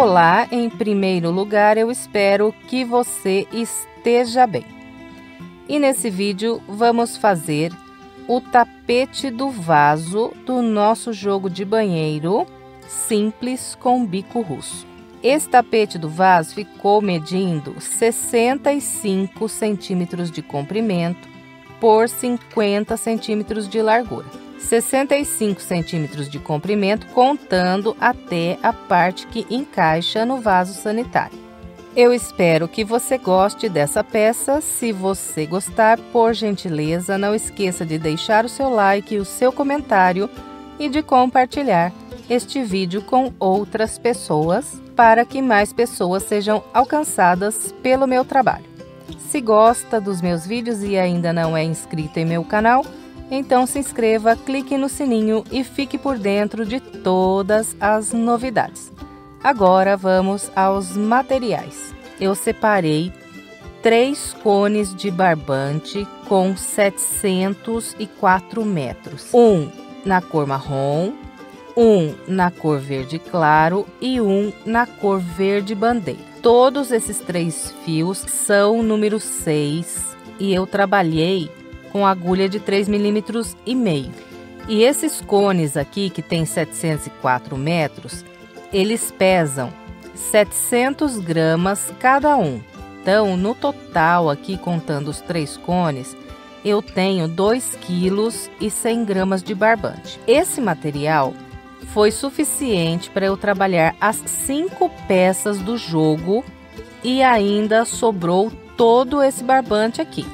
Olá, em primeiro lugar, eu espero que você esteja bem. E nesse vídeo vamos fazer o tapete do vaso do nosso jogo de banheiro simples com bico russo. Esse tapete do vaso ficou medindo 65 centímetros de comprimento por 50 centímetros de largura. 65 centímetros de comprimento, contando até a parte que encaixa no vaso sanitário. Eu espero que você goste dessa peça. Se você gostar, por gentileza, não esqueça de deixar o seu like, o seu comentário e de compartilhar este vídeo com outras pessoas para que mais pessoas sejam alcançadas pelo meu trabalho. Se gosta dos meus vídeos e ainda não é inscrito em meu canal, então se inscreva, clique no sininho e fique por dentro de todas as novidades. Agora vamos aos materiais. Eu separei três cones de barbante com 704 metros. Um na cor marrom, um na cor verde claro e um na cor verde bandeira. Todos esses três fios são número 6 e eu trabalhei com agulha de 3 milímetros e meio. E esses cones aqui, que tem 704 metros, eles pesam 700 gramas cada um. Então, no total aqui, contando os três cones, eu tenho 2 quilos e 100 gramas de barbante. Esse material foi suficiente para eu trabalhar as cinco peças do jogo e ainda sobrou todo esse barbante aqui.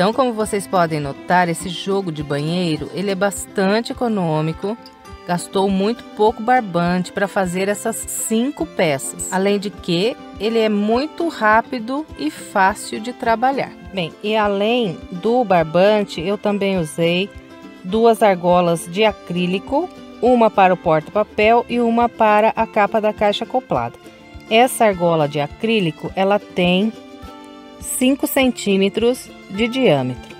Então, como vocês podem notar, esse jogo de banheiro, ele é bastante econômico. Gastou muito pouco barbante para fazer essas cinco peças. Além de que, ele é muito rápido e fácil de trabalhar. Bem, e além do barbante, eu também usei duas argolas de acrílico, uma para o porta-papel e uma para a capa da caixa acoplada. Essa argola de acrílico, ela tem 5 centímetros de diâmetro.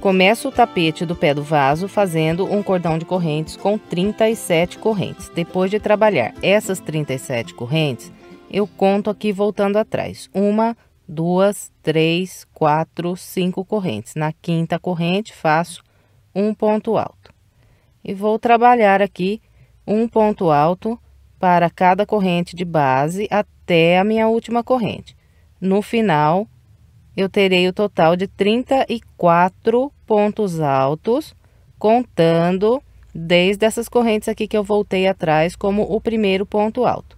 Começo o tapete do pé do vaso fazendo um cordão de correntes com 37 correntes. Depois de trabalhar essas 37 correntes, eu conto aqui voltando atrás. Uma, duas, três, quatro, cinco correntes. Na quinta corrente, faço um ponto alto. E vou trabalhar aqui um ponto alto para cada corrente de base até a minha última corrente. No final, eu terei o total de 34 pontos altos, contando desde essas correntes aqui que eu voltei atrás como o primeiro ponto alto.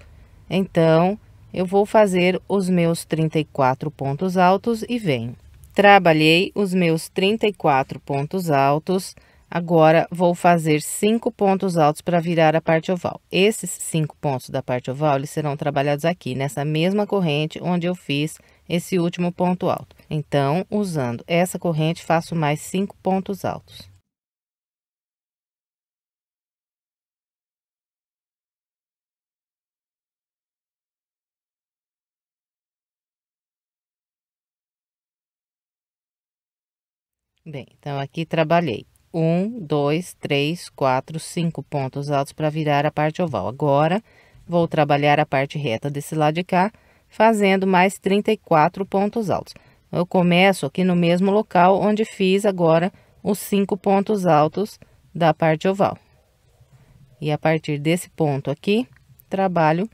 Então, eu vou fazer os meus 34 pontos altos e venho. Trabalhei os meus 34 pontos altos, Agora, vou fazer cinco pontos altos para virar a parte oval. Esses cinco pontos da parte oval, eles serão trabalhados aqui, nessa mesma corrente onde eu fiz esse último ponto alto. Então, usando essa corrente, faço mais cinco pontos altos. Bem, então aqui trabalhei um, dois, três, quatro, cinco pontos altos para virar a parte oval. Agora, vou trabalhar a parte reta desse lado de cá, fazendo mais 34 pontos altos. Eu começo aqui no mesmo local onde fiz agora os cinco pontos altos da parte oval. E a partir desse ponto aqui, trabalho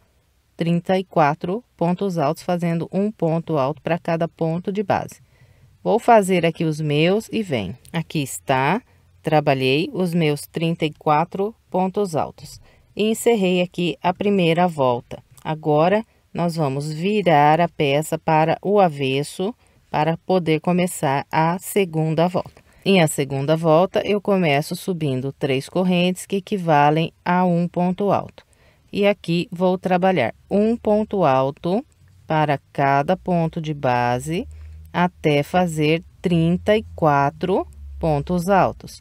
34 pontos altos, fazendo um ponto alto para cada ponto de base. Vou fazer aqui os meus e vem. Aqui está Trabalhei os meus 34 pontos altos e encerrei aqui a primeira volta. Agora, nós vamos virar a peça para o avesso para poder começar a segunda volta. Em a segunda volta, eu começo subindo três correntes que equivalem a um ponto alto. E aqui vou trabalhar um ponto alto para cada ponto de base até fazer 34 pontos altos.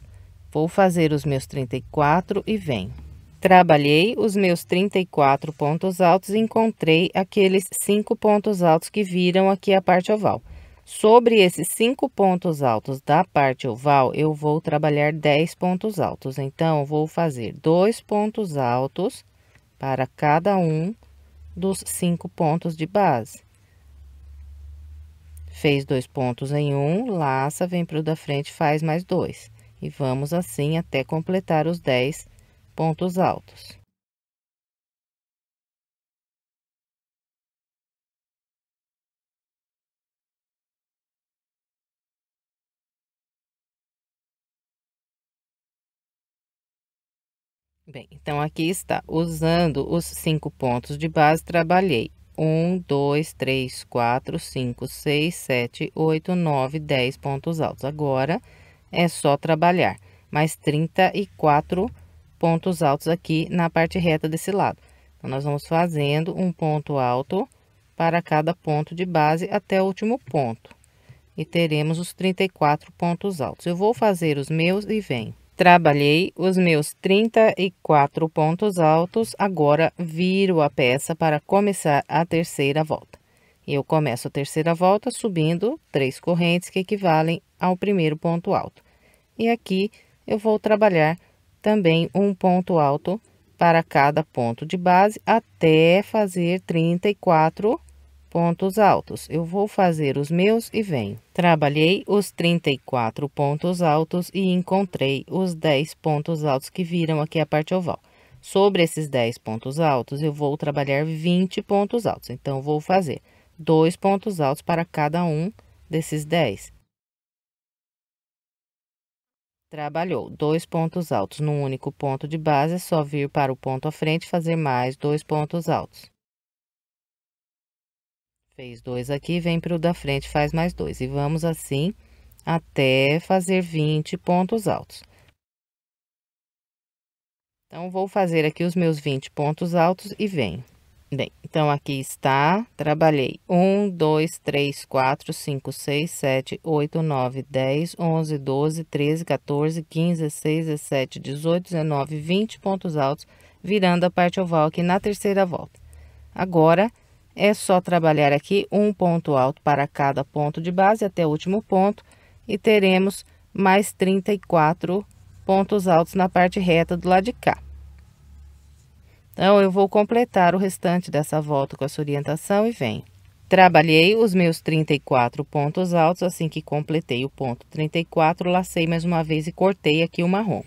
Vou fazer os meus 34 e venho. Trabalhei os meus 34 pontos altos e encontrei aqueles 5 pontos altos que viram aqui a parte oval. Sobre esses 5 pontos altos da parte oval, eu vou trabalhar 10 pontos altos. Então, vou fazer 2 pontos altos para cada um dos 5 pontos de base. Fez dois pontos em um, laça, vem para o da frente, faz mais dois e vamos assim até completar os 10 pontos altos. Bem, então aqui está, usando os cinco pontos de base, trabalhei 1, 2, 3, 4, 5, 6, 7, 8, 9, 10 pontos altos. Agora, é só trabalhar. Mais 34 pontos altos aqui na parte reta desse lado. Então, nós vamos fazendo um ponto alto para cada ponto de base até o último ponto. E teremos os 34 pontos altos. Eu vou fazer os meus e vem. Trabalhei os meus 34 pontos altos, agora viro a peça para começar a terceira volta eu começo a terceira volta subindo três correntes que equivalem ao primeiro ponto alto. E aqui eu vou trabalhar também um ponto alto para cada ponto de base até fazer 34 pontos altos. Eu vou fazer os meus e venho. Trabalhei os 34 pontos altos e encontrei os 10 pontos altos que viram aqui a parte oval. Sobre esses 10 pontos altos, eu vou trabalhar 20 pontos altos. Então, vou fazer dois pontos altos para cada um desses 10. Trabalhou dois pontos altos num único ponto de base, é só vir para o ponto à frente fazer mais dois pontos altos. Fez dois aqui, vem para o da frente, faz mais dois. E vamos assim até fazer 20 pontos altos. Então, vou fazer aqui os meus 20 pontos altos e venho. Bem, então aqui está, trabalhei 1, 2, 3, 4, 5, 6, 7, 8, 9, 10, 11, 12, 13, 14, 15, 16, 17, 18, 19, 20 pontos altos, virando a parte oval aqui na terceira volta. Agora, é só trabalhar aqui um ponto alto para cada ponto de base até o último ponto e teremos mais 34 pontos altos na parte reta do lado de cá. Então, eu vou completar o restante dessa volta com essa orientação e venho. Trabalhei os meus 34 pontos altos, assim que completei o ponto 34, lacei mais uma vez e cortei aqui o marrom.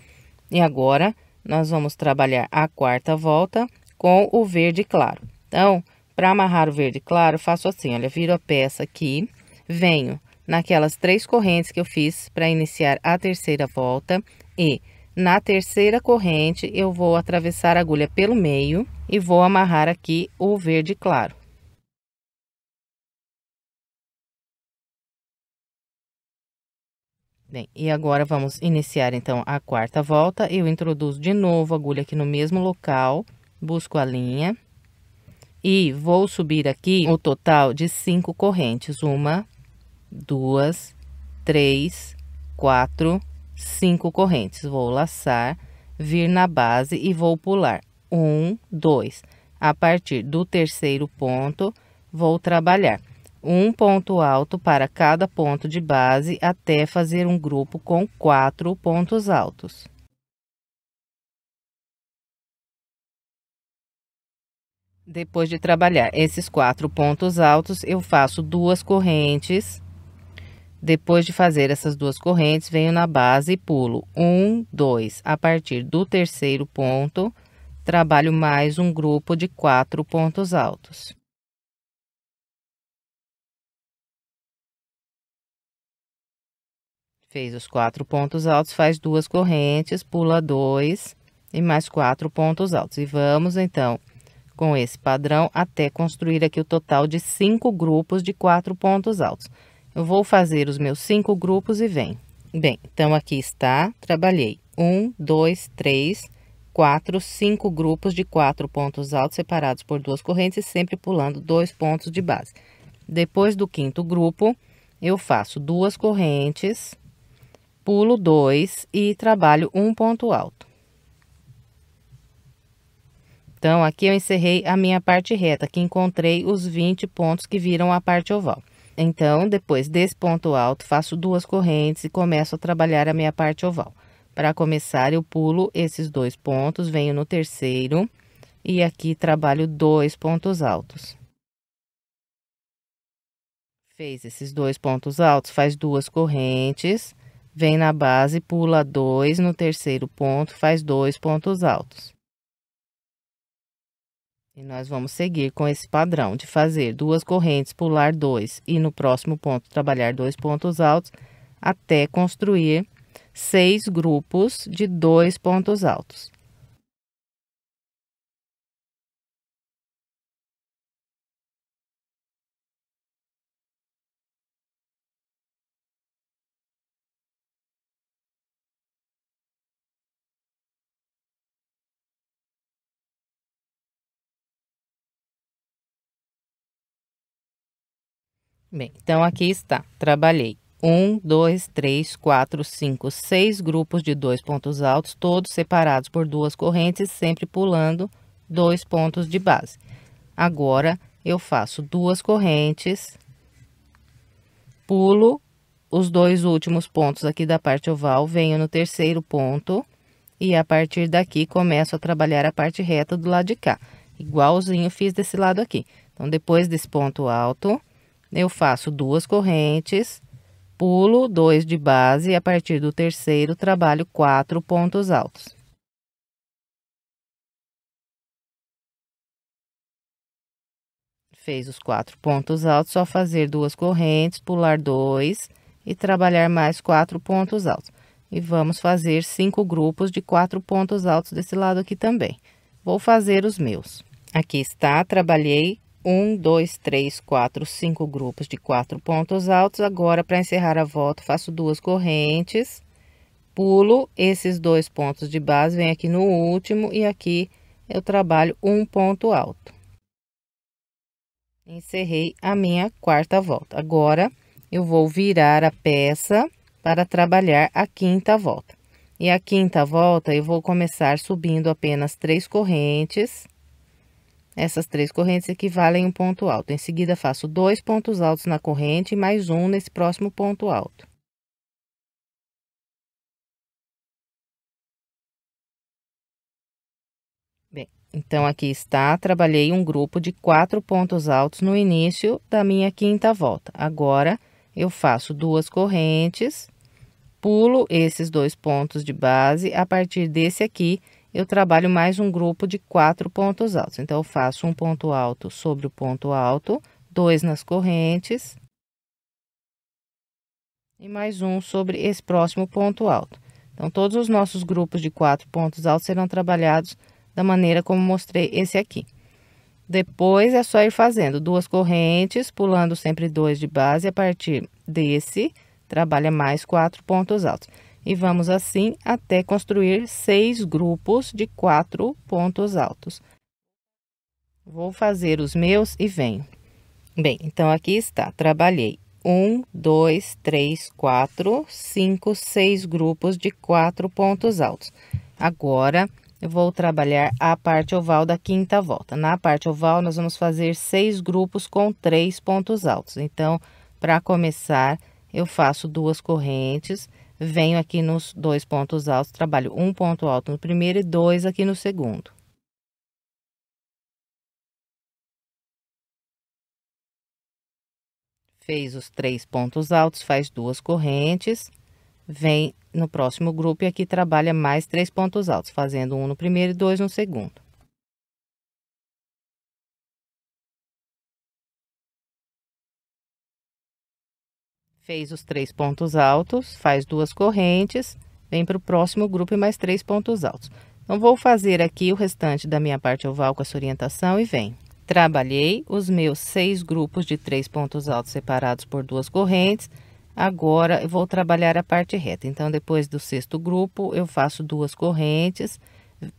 E agora, nós vamos trabalhar a quarta volta com o verde claro. Então, para amarrar o verde claro, faço assim, olha, viro a peça aqui, venho naquelas três correntes que eu fiz para iniciar a terceira volta e na terceira corrente, eu vou atravessar a agulha pelo meio e vou amarrar aqui o verde claro. Bem, e agora vamos iniciar então a quarta volta. Eu introduzo de novo a agulha aqui no mesmo local, busco a linha e vou subir aqui o total de cinco correntes. Uma, duas, três, quatro, cinco correntes. Vou laçar, vir na base e vou pular. Um, dois. A partir do terceiro ponto, vou trabalhar um ponto alto para cada ponto de base até fazer um grupo com quatro pontos altos. Depois de trabalhar esses quatro pontos altos, eu faço duas correntes depois de fazer essas duas correntes, venho na base e pulo um, dois. A partir do terceiro ponto, trabalho mais um grupo de quatro pontos altos. Fez os quatro pontos altos, faz duas correntes, pula dois e mais quatro pontos altos. E vamos, então, com esse padrão até construir aqui o total de cinco grupos de quatro pontos altos. Eu vou fazer os meus cinco grupos e vem. Bem, então aqui está, trabalhei um, dois, três, quatro, cinco grupos de quatro pontos altos separados por duas correntes, sempre pulando dois pontos de base. Depois do quinto grupo, eu faço duas correntes, pulo dois e trabalho um ponto alto. Então, aqui eu encerrei a minha parte reta, que encontrei os 20 pontos que viram a parte oval. Então, depois desse ponto alto, faço duas correntes e começo a trabalhar a minha parte oval. Para começar, eu pulo esses dois pontos, venho no terceiro e aqui trabalho dois pontos altos. Fez esses dois pontos altos, faz duas correntes, vem na base, pula dois no terceiro ponto, faz dois pontos altos. E nós vamos seguir com esse padrão de fazer duas correntes, pular dois e no próximo ponto trabalhar dois pontos altos até construir seis grupos de dois pontos altos. Bem, então aqui está. Trabalhei um, dois, três, quatro, cinco, seis grupos de dois pontos altos, todos separados por duas correntes, sempre pulando dois pontos de base. Agora, eu faço duas correntes, pulo os dois últimos pontos aqui da parte oval, venho no terceiro ponto e a partir daqui começo a trabalhar a parte reta do lado de cá. Igualzinho fiz desse lado aqui. Então, depois desse ponto alto, eu faço duas correntes, pulo dois de base e a partir do terceiro trabalho quatro pontos altos. Fez os quatro pontos altos, só fazer duas correntes, pular dois e trabalhar mais quatro pontos altos. E vamos fazer cinco grupos de quatro pontos altos desse lado aqui também. Vou fazer os meus. Aqui está, trabalhei um, dois, três, quatro, cinco grupos de quatro pontos altos. Agora, para encerrar a volta, faço duas correntes, pulo esses dois pontos de base, venho aqui no último e aqui eu trabalho um ponto alto. Encerrei a minha quarta volta. Agora, eu vou virar a peça para trabalhar a quinta volta. E a quinta volta, eu vou começar subindo apenas três correntes essas três correntes equivalem a um ponto alto. Em seguida, faço dois pontos altos na corrente e mais um nesse próximo ponto alto. Bem, então aqui está, trabalhei um grupo de quatro pontos altos no início da minha quinta volta. Agora, eu faço duas correntes, pulo esses dois pontos de base a partir desse aqui, eu trabalho mais um grupo de quatro pontos altos. Então, eu faço um ponto alto sobre o ponto alto, dois nas correntes e mais um sobre esse próximo ponto alto. Então, todos os nossos grupos de quatro pontos altos serão trabalhados da maneira como mostrei esse aqui. Depois é só ir fazendo duas correntes, pulando sempre dois de base, a partir desse, trabalha mais quatro pontos altos. E vamos assim até construir seis grupos de quatro pontos altos. Vou fazer os meus e venho. Bem, então aqui está, trabalhei um, dois, três, quatro, cinco, seis grupos de quatro pontos altos. Agora, eu vou trabalhar a parte oval da quinta volta. Na parte oval, nós vamos fazer seis grupos com três pontos altos. Então, para começar, eu faço duas correntes venho aqui nos dois pontos altos, trabalho um ponto alto no primeiro e dois aqui no segundo. Fez os três pontos altos, faz duas correntes, vem no próximo grupo e aqui trabalha mais três pontos altos, fazendo um no primeiro e dois no segundo. Fez os três pontos altos, faz duas correntes, vem para o próximo grupo e mais três pontos altos. Então, vou fazer aqui o restante da minha parte oval com essa orientação e vem. Trabalhei os meus seis grupos de três pontos altos separados por duas correntes. Agora, eu vou trabalhar a parte reta. Então, depois do sexto grupo, eu faço duas correntes,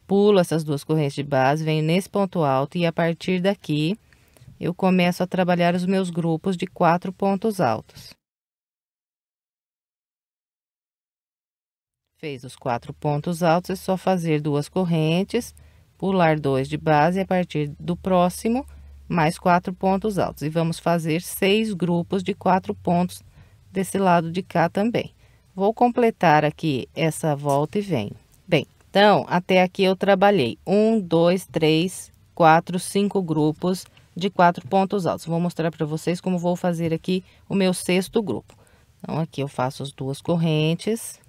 pulo essas duas correntes de base, venho nesse ponto alto e a partir daqui, eu começo a trabalhar os meus grupos de quatro pontos altos. Fez os quatro pontos altos, é só fazer duas correntes, pular dois de base a partir do próximo, mais quatro pontos altos. E vamos fazer seis grupos de quatro pontos desse lado de cá também. Vou completar aqui essa volta e venho. Bem, então, até aqui eu trabalhei um, dois, três, quatro, cinco grupos de quatro pontos altos. Vou mostrar para vocês como vou fazer aqui o meu sexto grupo. Então, aqui eu faço as duas correntes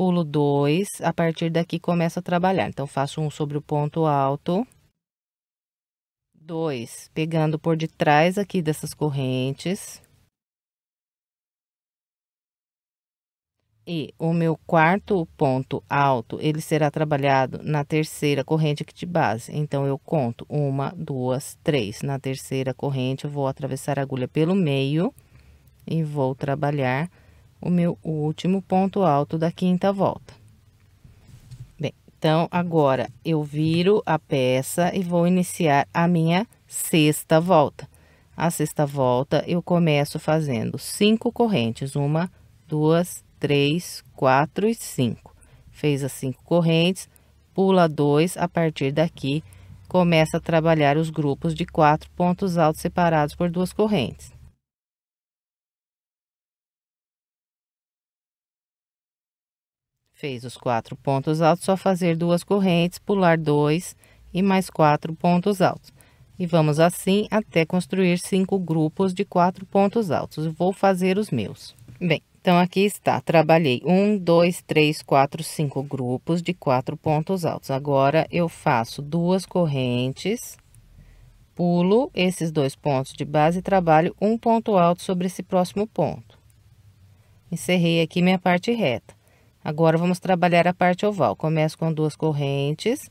pulo dois, a partir daqui começo a trabalhar. Então, faço um sobre o ponto alto. Dois, pegando por detrás aqui dessas correntes. E o meu quarto ponto alto, ele será trabalhado na terceira corrente aqui de base. Então, eu conto uma, duas, três. Na terceira corrente, eu vou atravessar a agulha pelo meio e vou trabalhar o meu último ponto alto da quinta volta. Bem, então agora eu viro a peça e vou iniciar a minha sexta volta. A sexta volta eu começo fazendo cinco correntes, uma, duas, três, quatro e cinco. Fez as cinco correntes, pula dois, a partir daqui começa a trabalhar os grupos de quatro pontos altos separados por duas correntes. Fez os quatro pontos altos, só fazer duas correntes, pular dois e mais quatro pontos altos. E vamos assim até construir cinco grupos de quatro pontos altos. vou fazer os meus. Bem, então aqui está. Trabalhei um, dois, três, quatro, cinco grupos de quatro pontos altos. Agora eu faço duas correntes, pulo esses dois pontos de base e trabalho um ponto alto sobre esse próximo ponto. Encerrei aqui minha parte reta. Agora, vamos trabalhar a parte oval. Começo com duas correntes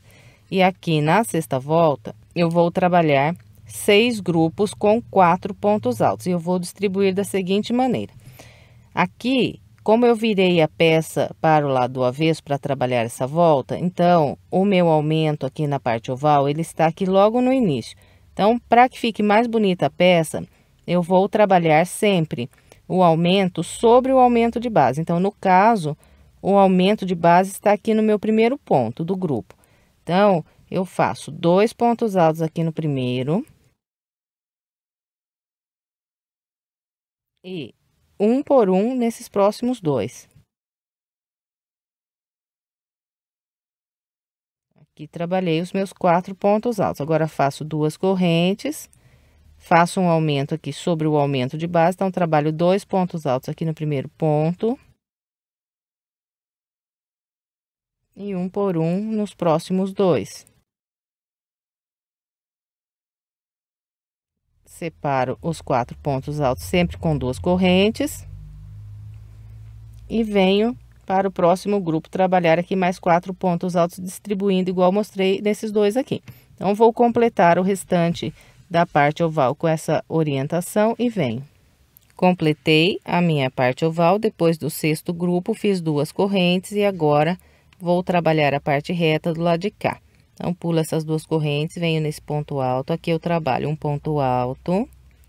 e aqui na sexta volta, eu vou trabalhar seis grupos com quatro pontos altos. E eu vou distribuir da seguinte maneira. Aqui, como eu virei a peça para o lado do avesso para trabalhar essa volta, então, o meu aumento aqui na parte oval, ele está aqui logo no início. Então, para que fique mais bonita a peça, eu vou trabalhar sempre o aumento sobre o aumento de base. Então, no caso, o aumento de base está aqui no meu primeiro ponto do grupo. Então, eu faço dois pontos altos aqui no primeiro. E um por um nesses próximos dois. Aqui trabalhei os meus quatro pontos altos. Agora, faço duas correntes, faço um aumento aqui sobre o aumento de base. Então, trabalho dois pontos altos aqui no primeiro ponto. e um por um nos próximos dois. Separo os quatro pontos altos sempre com duas correntes. E venho para o próximo grupo trabalhar aqui mais quatro pontos altos, distribuindo igual mostrei nesses dois aqui. Então, vou completar o restante da parte oval com essa orientação e venho. Completei a minha parte oval, depois do sexto grupo, fiz duas correntes e agora vou trabalhar a parte reta do lado de cá. Então, pulo essas duas correntes, venho nesse ponto alto. Aqui eu trabalho um ponto alto,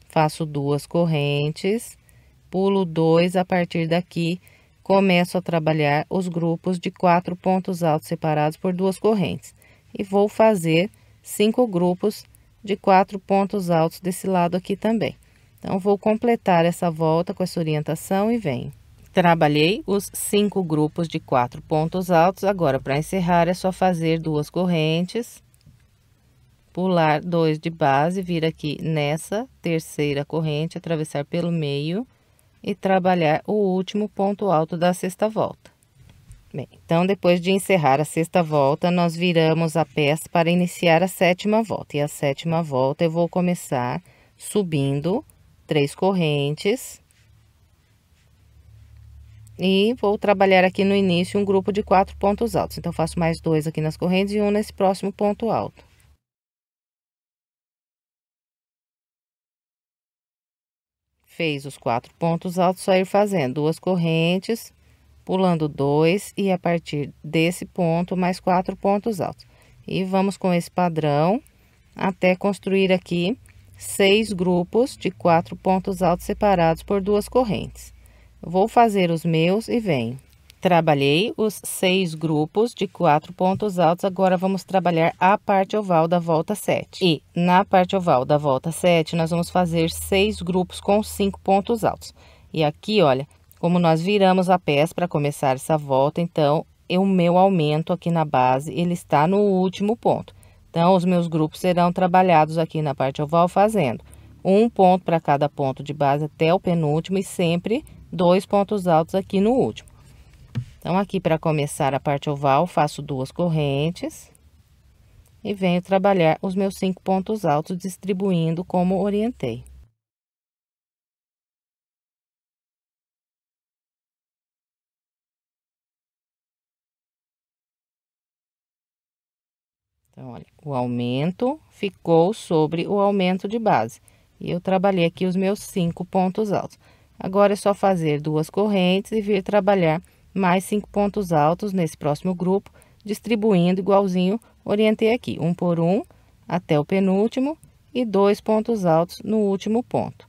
faço duas correntes, pulo dois. A partir daqui, começo a trabalhar os grupos de quatro pontos altos separados por duas correntes. E vou fazer cinco grupos de quatro pontos altos desse lado aqui também. Então, vou completar essa volta com essa orientação e venho. Trabalhei os cinco grupos de quatro pontos altos. Agora, para encerrar, é só fazer duas correntes, pular dois de base, vir aqui nessa terceira corrente, atravessar pelo meio e trabalhar o último ponto alto da sexta volta. Bem, então, depois de encerrar a sexta volta, nós viramos a peça para iniciar a sétima volta. E a sétima volta, eu vou começar subindo três correntes e vou trabalhar aqui no início um grupo de quatro pontos altos. Então, faço mais dois aqui nas correntes e um nesse próximo ponto alto. Fez os quatro pontos altos, só ir fazendo duas correntes, pulando dois e a partir desse ponto mais quatro pontos altos. E vamos com esse padrão até construir aqui seis grupos de quatro pontos altos separados por duas correntes. Vou fazer os meus e vem. Trabalhei os seis grupos de quatro pontos altos, agora vamos trabalhar a parte oval da volta 7. E na parte oval da volta 7, nós vamos fazer seis grupos com cinco pontos altos. E aqui, olha, como nós viramos a peça para começar essa volta, então, o meu aumento aqui na base, ele está no último ponto. Então, os meus grupos serão trabalhados aqui na parte oval fazendo um ponto para cada ponto de base até o penúltimo e sempre dois pontos altos aqui no último. Então, aqui para começar a parte oval, faço duas correntes e venho trabalhar os meus cinco pontos altos, distribuindo como orientei. Então, olha, o aumento ficou sobre o aumento de base. E eu trabalhei aqui os meus cinco pontos altos. Agora é só fazer duas correntes e vir trabalhar mais cinco pontos altos nesse próximo grupo, distribuindo igualzinho, orientei aqui, um por um até o penúltimo e dois pontos altos no último ponto.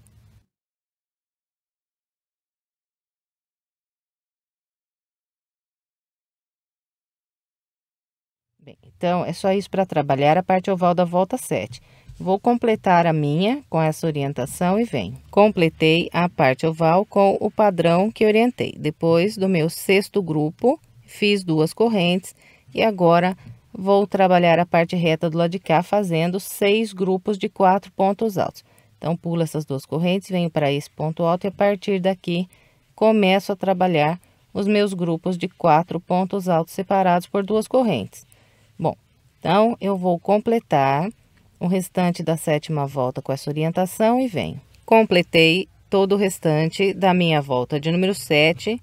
Bem, então, é só isso para trabalhar a parte oval da volta 7. Vou completar a minha com essa orientação e venho. Completei a parte oval com o padrão que orientei. Depois do meu sexto grupo, fiz duas correntes e agora vou trabalhar a parte reta do lado de cá fazendo seis grupos de quatro pontos altos. Então, pulo essas duas correntes, venho para esse ponto alto e a partir daqui começo a trabalhar os meus grupos de quatro pontos altos separados por duas correntes. Bom, então, eu vou completar o restante da sétima volta com essa orientação e venho. Completei todo o restante da minha volta de número 7.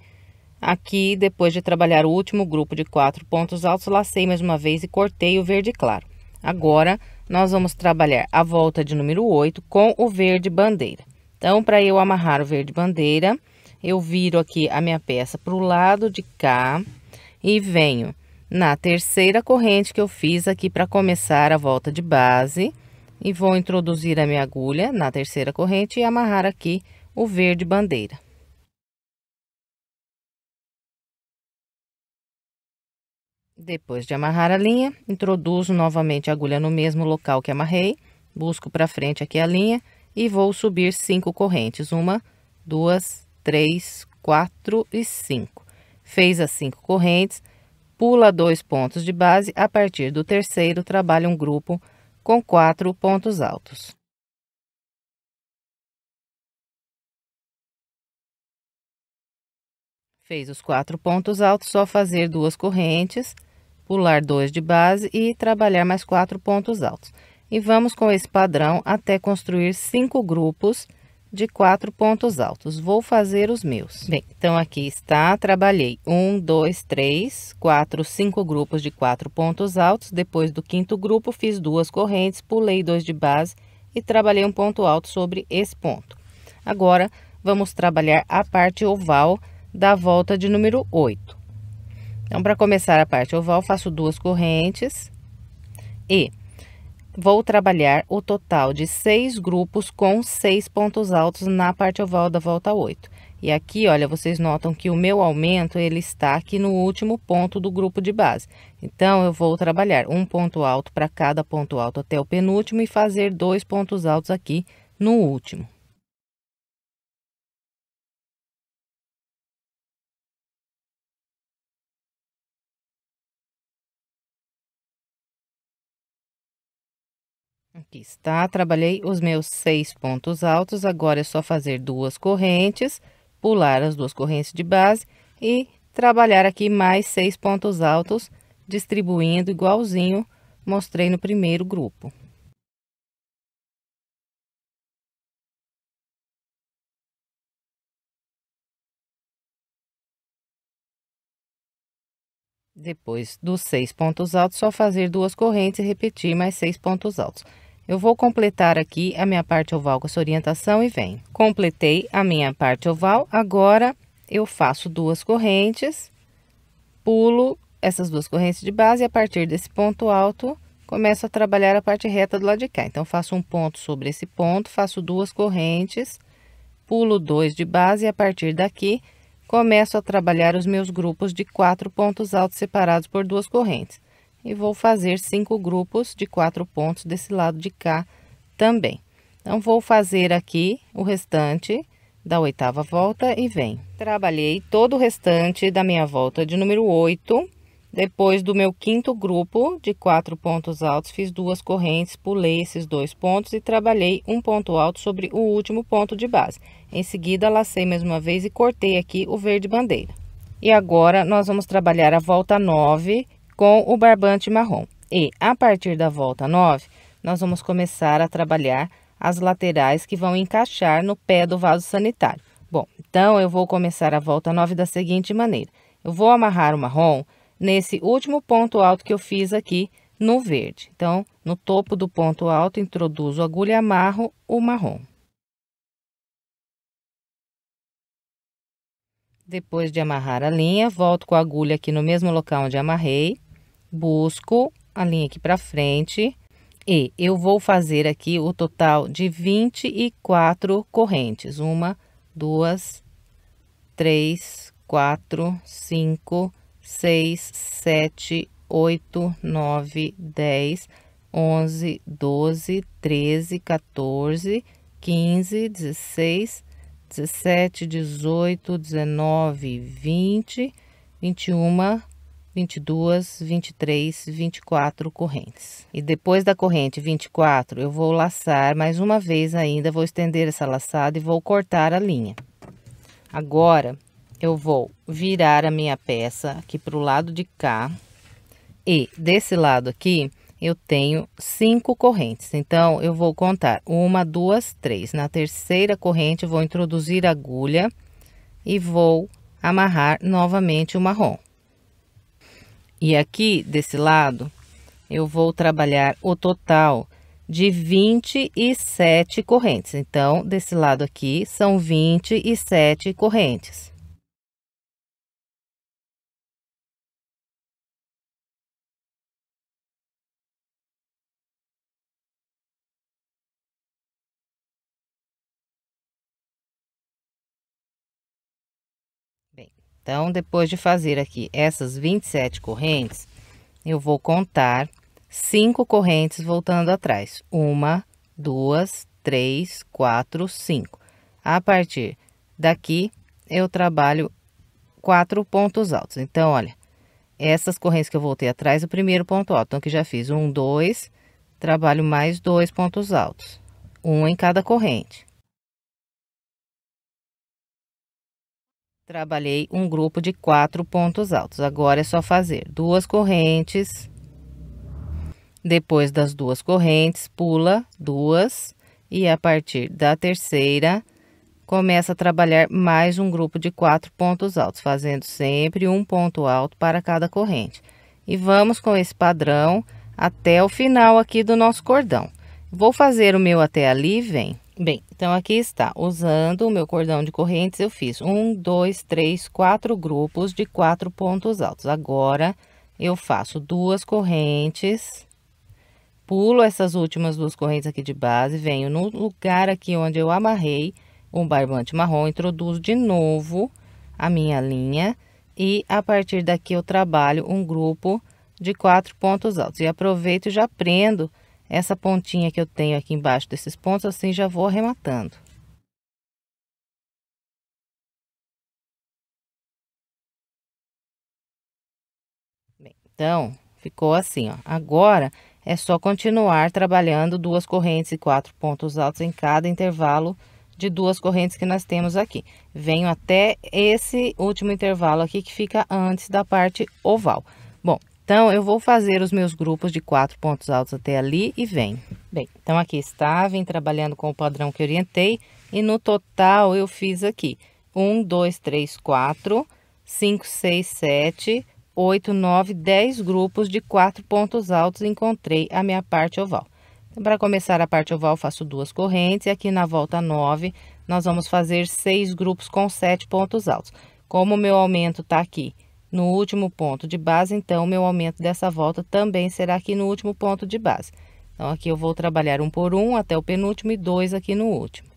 Aqui, depois de trabalhar o último grupo de quatro pontos altos, lacei mais uma vez e cortei o verde claro. Agora, nós vamos trabalhar a volta de número 8 com o verde bandeira. Então, para eu amarrar o verde bandeira, eu viro aqui a minha peça para o lado de cá e venho na terceira corrente que eu fiz aqui para começar a volta de base. E vou introduzir a minha agulha na terceira corrente e amarrar aqui o verde bandeira. Depois de amarrar a linha, introduzo novamente a agulha no mesmo local que amarrei, busco para frente aqui a linha e vou subir cinco correntes, uma, duas, três, quatro e cinco. Fez as cinco correntes, pula dois pontos de base, a partir do terceiro trabalha um grupo com quatro pontos altos. Fez os quatro pontos altos, só fazer duas correntes, pular dois de base e trabalhar mais quatro pontos altos. E vamos com esse padrão até construir cinco grupos de quatro pontos altos. Vou fazer os meus. Bem, então aqui está, trabalhei um, dois, três, quatro, cinco grupos de quatro pontos altos. Depois do quinto grupo, fiz duas correntes, pulei dois de base e trabalhei um ponto alto sobre esse ponto. Agora, vamos trabalhar a parte oval da volta de número 8. Então, para começar a parte oval, faço duas correntes e Vou trabalhar o total de seis grupos com seis pontos altos na parte oval da volta 8. E aqui, olha, vocês notam que o meu aumento, ele está aqui no último ponto do grupo de base. Então, eu vou trabalhar um ponto alto para cada ponto alto até o penúltimo e fazer dois pontos altos aqui no último. Aqui está, trabalhei os meus seis pontos altos, agora é só fazer duas correntes, pular as duas correntes de base e trabalhar aqui mais seis pontos altos, distribuindo igualzinho, mostrei no primeiro grupo. Depois dos seis pontos altos, só fazer duas correntes e repetir mais seis pontos altos. Eu vou completar aqui a minha parte oval com essa orientação e vem. Completei a minha parte oval, agora eu faço duas correntes, pulo essas duas correntes de base e a partir desse ponto alto começo a trabalhar a parte reta do lado de cá. Então, faço um ponto sobre esse ponto, faço duas correntes, pulo dois de base e a partir daqui começo a trabalhar os meus grupos de quatro pontos altos separados por duas correntes e vou fazer cinco grupos de quatro pontos desse lado de cá também. Então, vou fazer aqui o restante da oitava volta e vem. Trabalhei todo o restante da minha volta de número 8. Depois do meu quinto grupo de quatro pontos altos, fiz duas correntes, pulei esses dois pontos e trabalhei um ponto alto sobre o último ponto de base. Em seguida, lacei mais uma vez e cortei aqui o verde bandeira. E agora, nós vamos trabalhar a volta 9 com o barbante marrom. E a partir da volta 9, nós vamos começar a trabalhar as laterais que vão encaixar no pé do vaso sanitário. Bom, então eu vou começar a volta 9 da seguinte maneira. Eu vou amarrar o marrom nesse último ponto alto que eu fiz aqui no verde. Então, no topo do ponto alto, introduzo a agulha e amarro o marrom. Depois de amarrar a linha, volto com a agulha aqui no mesmo local onde amarrei busco a linha aqui para frente e eu vou fazer aqui o total de 24 correntes. Uma, duas, três, quatro, cinco, seis, sete, oito, nove, dez, onze, doze, treze, quinze dezesseis dezessete dezoito dezenove vinte vinte e uma 22, 23, 24 correntes. E depois da corrente 24, eu vou laçar mais uma vez ainda, vou estender essa laçada e vou cortar a linha. Agora, eu vou virar a minha peça aqui para o lado de cá. E desse lado aqui, eu tenho cinco correntes. Então, eu vou contar uma, duas, três. Na terceira corrente, eu vou introduzir a agulha e vou amarrar novamente o marrom. E aqui, desse lado, eu vou trabalhar o total de 27 correntes. Então, desse lado aqui, são 27 correntes. Então, depois de fazer aqui essas 27 correntes, eu vou contar cinco correntes voltando atrás. Uma, duas, três, quatro, cinco. A partir daqui, eu trabalho quatro pontos altos. Então, olha, essas correntes que eu voltei atrás, o primeiro ponto alto. Então, que já fiz um, dois, trabalho mais dois pontos altos. Um em cada corrente. Trabalhei um grupo de quatro pontos altos. Agora é só fazer duas correntes. Depois das duas correntes, pula duas. E a partir da terceira, começa a trabalhar mais um grupo de quatro pontos altos, fazendo sempre um ponto alto para cada corrente. E vamos com esse padrão até o final aqui do nosso cordão. Vou fazer o meu até ali, vem. Bem, então, aqui está, usando o meu cordão de correntes, eu fiz um, dois, três, quatro grupos de quatro pontos altos. Agora, eu faço duas correntes, pulo essas últimas duas correntes aqui de base, venho no lugar aqui onde eu amarrei um barbante marrom, introduzo de novo a minha linha e a partir daqui eu trabalho um grupo de quatro pontos altos. E aproveito e já prendo essa pontinha que eu tenho aqui embaixo desses pontos, assim já vou arrematando. então, ficou assim, ó. Agora, é só continuar trabalhando duas correntes e quatro pontos altos em cada intervalo de duas correntes que nós temos aqui. Venho até esse último intervalo aqui que fica antes da parte oval. Então, eu vou fazer os meus grupos de quatro pontos altos até ali e vem. Bem, então aqui está, vim trabalhando com o padrão que orientei e no total eu fiz aqui 1, 2, 3, 4, 5, 6, 7, 8, 9, 10 grupos de quatro pontos altos encontrei a minha parte oval. Então, para começar a parte oval, faço duas correntes e aqui na volta 9, nós vamos fazer seis grupos com sete pontos altos. Como o meu aumento está aqui no último ponto de base, então meu aumento dessa volta também será aqui no último ponto de base. Então, aqui eu vou trabalhar um por um até o penúltimo e dois aqui no último.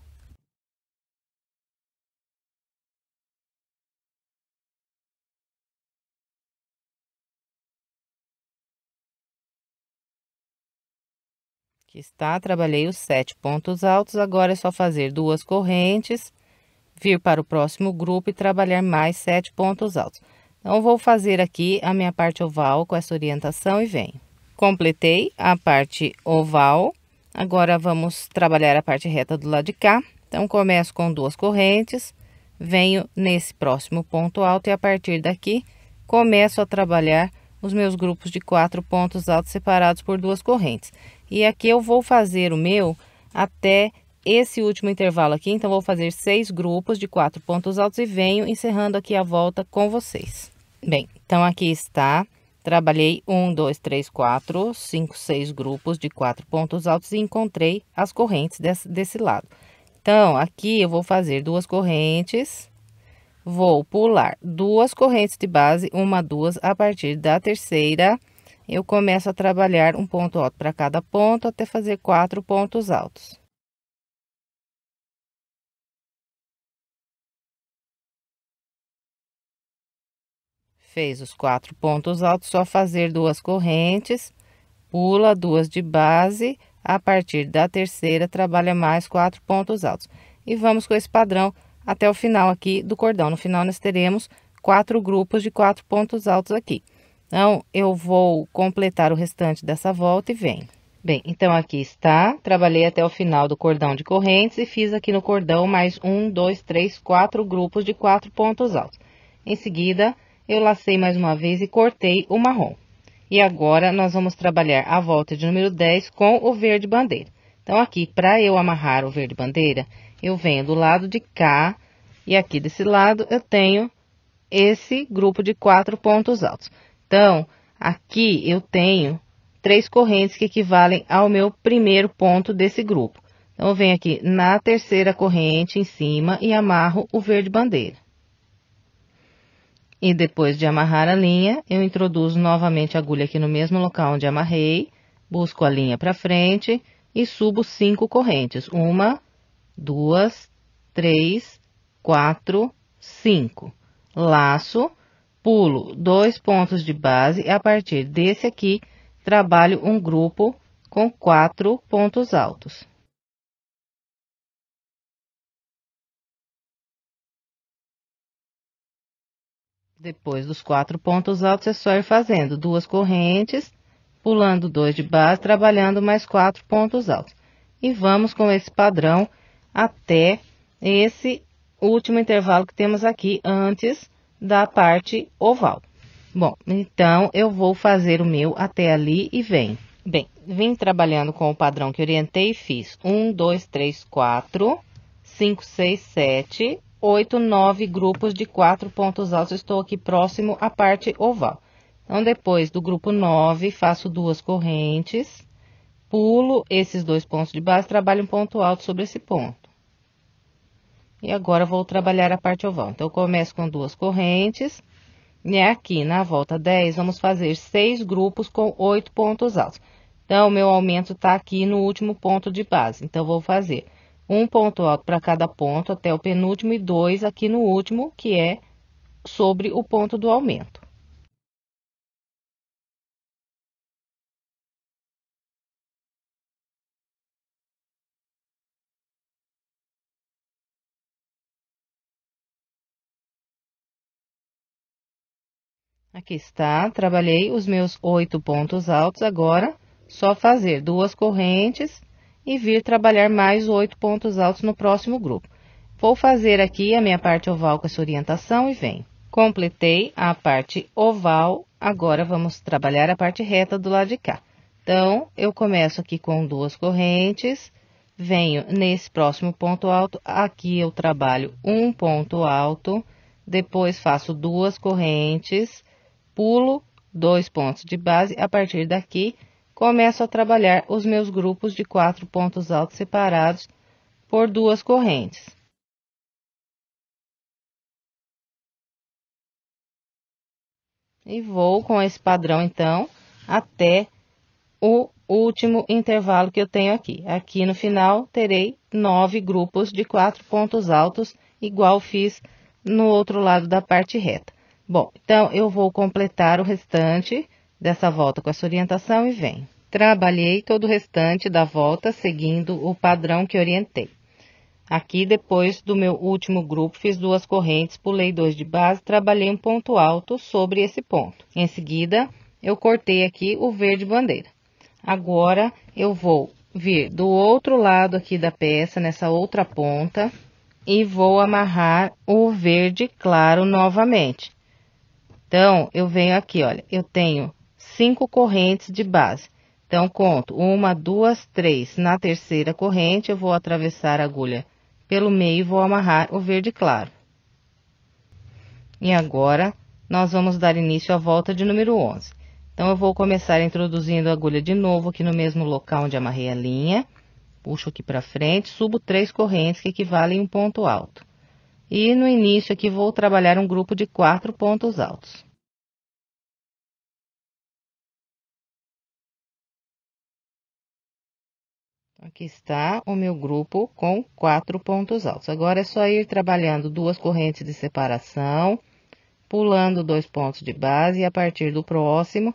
Aqui está, trabalhei os sete pontos altos, agora é só fazer duas correntes, vir para o próximo grupo e trabalhar mais sete pontos altos. Então, vou fazer aqui a minha parte oval com essa orientação e venho. Completei a parte oval. Agora, vamos trabalhar a parte reta do lado de cá. Então, começo com duas correntes, venho nesse próximo ponto alto e a partir daqui começo a trabalhar os meus grupos de quatro pontos altos separados por duas correntes. E aqui eu vou fazer o meu até esse último intervalo aqui, então vou fazer seis grupos de quatro pontos altos e venho encerrando aqui a volta com vocês. Bem, então aqui está. Trabalhei 1, 2, 3, 4, 5, 6 grupos de 4 pontos altos e encontrei as correntes desse, desse lado. Então, aqui eu vou fazer duas correntes, vou pular duas correntes de base, uma, duas, a partir da terceira, eu começo a trabalhar um ponto alto para cada ponto até fazer quatro pontos altos. Fez os quatro pontos altos, só fazer duas correntes, pula duas de base, a partir da terceira trabalha mais quatro pontos altos. E vamos com esse padrão até o final aqui do cordão. No final nós teremos quatro grupos de quatro pontos altos aqui. Então, eu vou completar o restante dessa volta e venho. Bem, então aqui está, trabalhei até o final do cordão de correntes e fiz aqui no cordão mais um, dois, três, quatro grupos de quatro pontos altos. Em seguida, eu lacei mais uma vez e cortei o marrom. E agora, nós vamos trabalhar a volta de número 10 com o verde bandeira. Então, aqui, para eu amarrar o verde bandeira, eu venho do lado de cá e aqui desse lado eu tenho esse grupo de quatro pontos altos. Então, aqui eu tenho três correntes que equivalem ao meu primeiro ponto desse grupo. Então, eu venho aqui na terceira corrente em cima e amarro o verde bandeira. E depois de amarrar a linha, eu introduzo novamente a agulha aqui no mesmo local onde amarrei, busco a linha para frente e subo cinco correntes. Uma, duas, três, quatro, cinco. Laço, pulo dois pontos de base e a partir desse aqui trabalho um grupo com quatro pontos altos. Depois dos quatro pontos altos, é só ir fazendo duas correntes, pulando dois de base, trabalhando mais quatro pontos altos. E vamos com esse padrão até esse último intervalo que temos aqui antes da parte oval. Bom, então eu vou fazer o meu até ali e vem. Bem, vim trabalhando com o padrão que orientei e fiz Um, dois, três, quatro, cinco, seis, sete oito, nove grupos de quatro pontos altos. Estou aqui próximo à parte oval. Então, depois do grupo 9, faço duas correntes, pulo esses dois pontos de base, trabalho um ponto alto sobre esse ponto. E agora, vou trabalhar a parte oval. Então, começo com duas correntes, e é aqui na volta 10, vamos fazer seis grupos com oito pontos altos. Então, meu aumento está aqui no último ponto de base. Então, vou fazer um ponto alto para cada ponto até o penúltimo e dois aqui no último, que é sobre o ponto do aumento. Aqui está, trabalhei os meus oito pontos altos, agora só fazer duas correntes e vir trabalhar mais oito pontos altos no próximo grupo. Vou fazer aqui a minha parte oval com essa orientação e vem. Completei a parte oval, agora vamos trabalhar a parte reta do lado de cá. Então, eu começo aqui com duas correntes, venho nesse próximo ponto alto, aqui eu trabalho um ponto alto, depois faço duas correntes, pulo dois pontos de base, a partir daqui começo a trabalhar os meus grupos de quatro pontos altos separados por duas correntes. E vou com esse padrão, então, até o último intervalo que eu tenho aqui. Aqui no final, terei nove grupos de quatro pontos altos, igual fiz no outro lado da parte reta. Bom, então, eu vou completar o restante dessa volta com essa orientação e vem. Trabalhei todo o restante da volta seguindo o padrão que orientei. Aqui, depois do meu último grupo, fiz duas correntes, pulei dois de base, trabalhei um ponto alto sobre esse ponto. Em seguida, eu cortei aqui o verde bandeira. Agora, eu vou vir do outro lado aqui da peça, nessa outra ponta, e vou amarrar o verde claro novamente. Então, eu venho aqui, olha, eu tenho cinco correntes de base então, conto uma, duas, três. Na terceira corrente, eu vou atravessar a agulha pelo meio e vou amarrar o verde claro. E agora, nós vamos dar início à volta de número 11. Então, eu vou começar introduzindo a agulha de novo aqui no mesmo local onde amarrei a linha. Puxo aqui para frente, subo três correntes que equivalem a um ponto alto. E no início aqui vou trabalhar um grupo de quatro pontos altos. Aqui está o meu grupo com quatro pontos altos. Agora é só ir trabalhando duas correntes de separação, pulando dois pontos de base e a partir do próximo,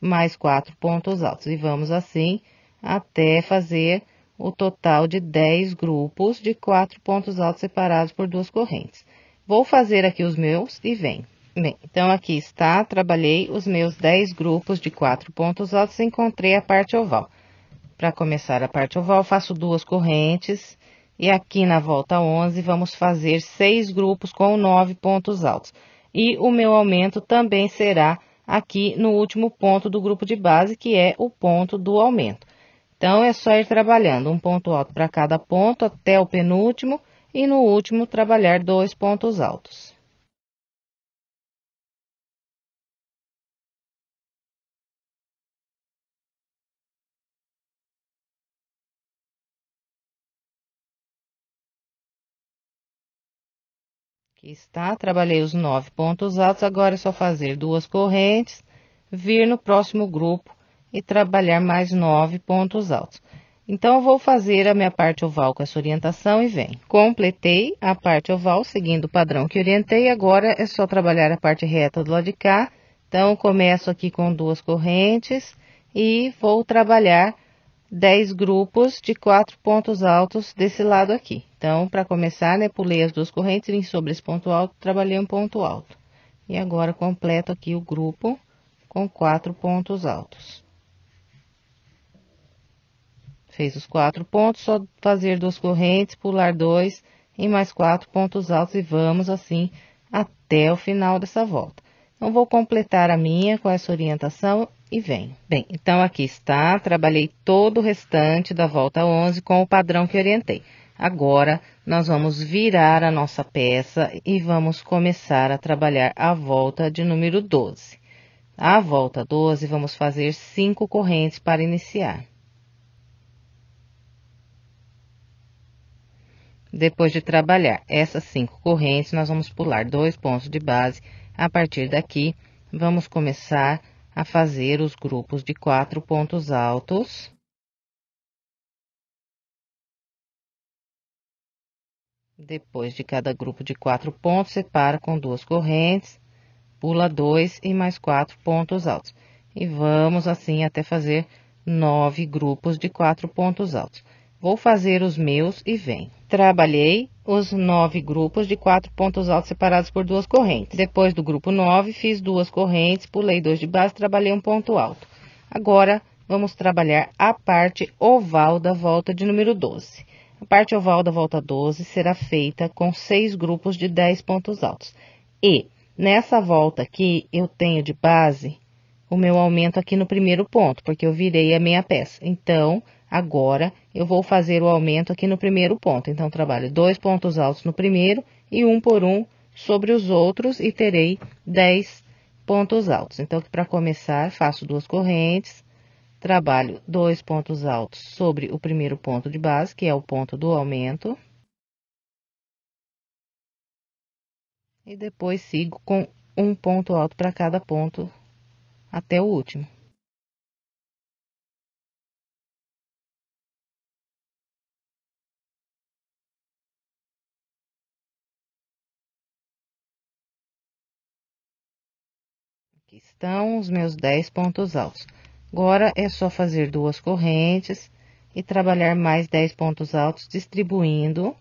mais quatro pontos altos. E vamos assim até fazer o total de 10 grupos de quatro pontos altos separados por duas correntes. Vou fazer aqui os meus e vem. Bem, então aqui está, trabalhei os meus 10 grupos de quatro pontos altos, encontrei a parte oval. Para começar a parte oval, faço duas correntes e aqui na volta 11 vamos fazer seis grupos com nove pontos altos. E o meu aumento também será aqui no último ponto do grupo de base, que é o ponto do aumento. Então, é só ir trabalhando um ponto alto para cada ponto até o penúltimo e no último trabalhar dois pontos altos. Aqui está, trabalhei os nove pontos altos, agora é só fazer duas correntes, vir no próximo grupo e trabalhar mais nove pontos altos. Então, eu vou fazer a minha parte oval com essa orientação e vem. Completei a parte oval, seguindo o padrão que orientei, agora é só trabalhar a parte reta do lado de cá. Então, começo aqui com duas correntes e vou trabalhar 10 grupos de quatro pontos altos desse lado aqui. Então, para começar, né, pulei as duas correntes, vim sobre esse ponto alto, trabalhei um ponto alto. E agora, completo aqui o grupo com quatro pontos altos. Fez os quatro pontos, só fazer duas correntes, pular dois e mais quatro pontos altos e vamos assim até o final dessa volta. Então, vou completar a minha com essa orientação e vem. Bem, então aqui está, trabalhei todo o restante da volta 11 com o padrão que orientei. Agora, nós vamos virar a nossa peça e vamos começar a trabalhar a volta de número 12. A volta 12, vamos fazer cinco correntes para iniciar. Depois de trabalhar essas cinco correntes, nós vamos pular dois pontos de base. A partir daqui, vamos começar a a fazer os grupos de quatro pontos altos. Depois de cada grupo de quatro pontos, separa com duas correntes, pula dois e mais quatro pontos altos. E vamos assim até fazer nove grupos de quatro pontos altos. Vou fazer os meus e vem. Trabalhei os nove grupos de quatro pontos altos separados por duas correntes. Depois do grupo nove, fiz duas correntes, pulei dois de base, trabalhei um ponto alto. Agora, vamos trabalhar a parte oval da volta de número 12. A parte oval da volta 12 será feita com seis grupos de dez pontos altos. E nessa volta aqui, eu tenho de base o meu aumento aqui no primeiro ponto, porque eu virei a meia peça. Então, Agora eu vou fazer o aumento aqui no primeiro ponto. Então, trabalho dois pontos altos no primeiro e um por um sobre os outros e terei 10 pontos altos. Então, para começar, faço duas correntes, trabalho dois pontos altos sobre o primeiro ponto de base, que é o ponto do aumento. E depois sigo com um ponto alto para cada ponto até o último. estão os meus 10 pontos altos. Agora é só fazer duas correntes e trabalhar mais 10 pontos altos distribuindo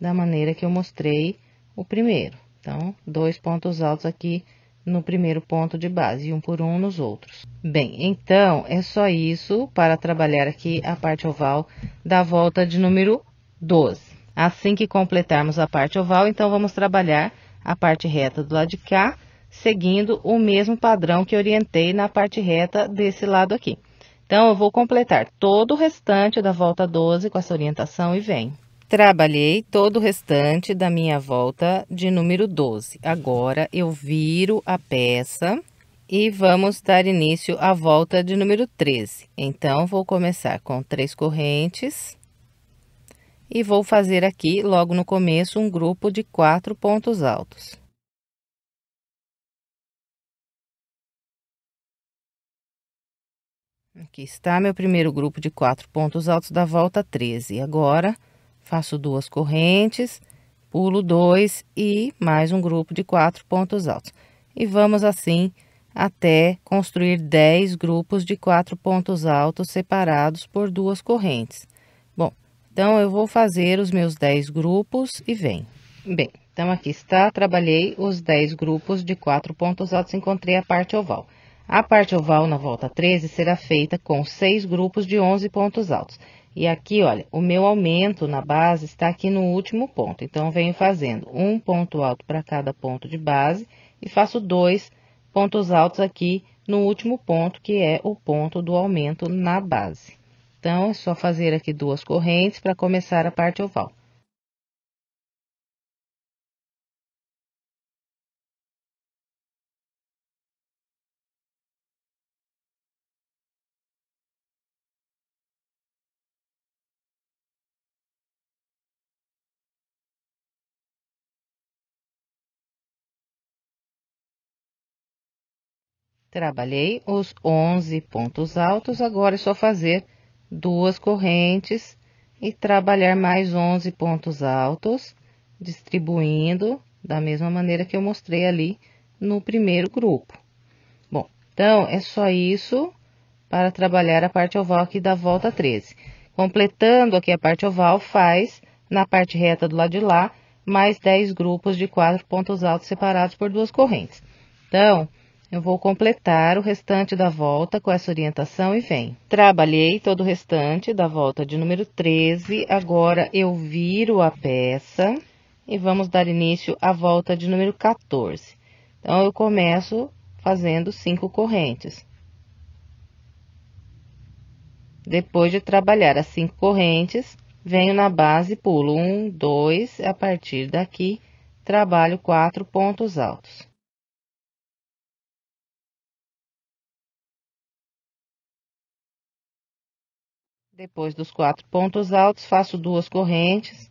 da maneira que eu mostrei o primeiro. Então, dois pontos altos aqui no primeiro ponto de base e um por um nos outros. Bem, então é só isso para trabalhar aqui a parte oval da volta de número 12. Assim que completarmos a parte oval, então vamos trabalhar a parte reta do lado de cá seguindo o mesmo padrão que orientei na parte reta desse lado aqui. Então, eu vou completar todo o restante da volta 12 com essa orientação e venho. Trabalhei todo o restante da minha volta de número 12. Agora, eu viro a peça e vamos dar início à volta de número 13. Então, vou começar com três correntes e vou fazer aqui, logo no começo, um grupo de quatro pontos altos. Aqui está meu primeiro grupo de quatro pontos altos da volta 13. Agora, faço duas correntes, pulo dois e mais um grupo de quatro pontos altos. E vamos assim até construir 10 grupos de quatro pontos altos separados por duas correntes. Bom, então eu vou fazer os meus 10 grupos e vem. Bem, então aqui está, trabalhei os 10 grupos de quatro pontos altos, encontrei a parte oval. A parte oval na volta 13 será feita com seis grupos de 11 pontos altos. E aqui, olha, o meu aumento na base está aqui no último ponto. Então, venho fazendo um ponto alto para cada ponto de base e faço dois pontos altos aqui no último ponto, que é o ponto do aumento na base. Então, é só fazer aqui duas correntes para começar a parte oval. Trabalhei os 11 pontos altos, agora é só fazer duas correntes e trabalhar mais 11 pontos altos, distribuindo da mesma maneira que eu mostrei ali no primeiro grupo. Bom, então é só isso para trabalhar a parte oval aqui da volta 13. Completando aqui a parte oval, faz na parte reta do lado de lá mais 10 grupos de quatro pontos altos separados por duas correntes. Então, eu vou completar o restante da volta com essa orientação e vem. Trabalhei todo o restante da volta de número 13, agora eu viro a peça e vamos dar início à volta de número 14. Então, eu começo fazendo cinco correntes. Depois de trabalhar as cinco correntes, venho na base, pulo um, dois, a partir daqui, trabalho quatro pontos altos. Depois dos quatro pontos altos, faço duas correntes,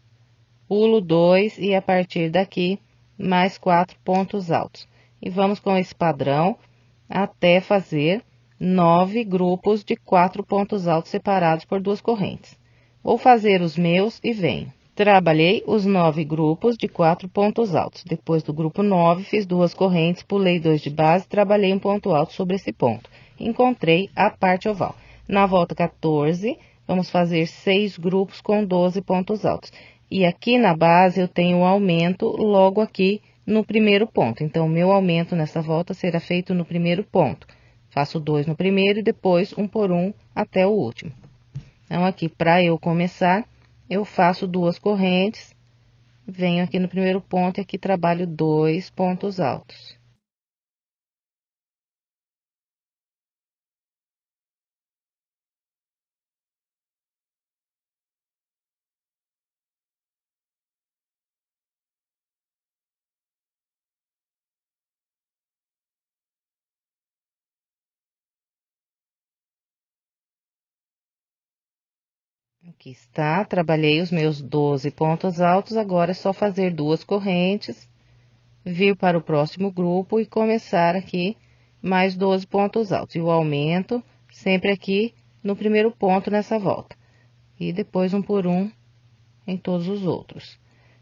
pulo dois e a partir daqui mais quatro pontos altos. E vamos com esse padrão até fazer nove grupos de quatro pontos altos separados por duas correntes. Vou fazer os meus e venho. Trabalhei os nove grupos de quatro pontos altos. Depois do grupo 9, fiz duas correntes, pulei dois de base, trabalhei um ponto alto sobre esse ponto. Encontrei a parte oval. Na volta 14, Vamos fazer seis grupos com 12 pontos altos. E aqui na base eu tenho o aumento logo aqui no primeiro ponto. Então, o meu aumento nessa volta será feito no primeiro ponto. Faço dois no primeiro e depois um por um até o último. Então, aqui para eu começar, eu faço duas correntes, venho aqui no primeiro ponto e aqui trabalho dois pontos altos. Aqui está, trabalhei os meus 12 pontos altos, agora é só fazer duas correntes, vir para o próximo grupo e começar aqui mais 12 pontos altos. E o aumento sempre aqui no primeiro ponto nessa volta. E depois um por um em todos os outros.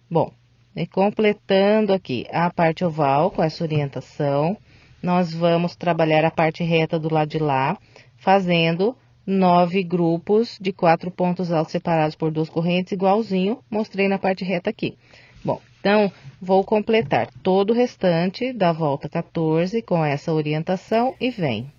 Bom, e completando aqui a parte oval com essa orientação, nós vamos trabalhar a parte reta do lado de lá, fazendo nove grupos de quatro pontos altos separados por duas correntes, igualzinho, mostrei na parte reta aqui. Bom, então, vou completar todo o restante da volta 14 com essa orientação e vem.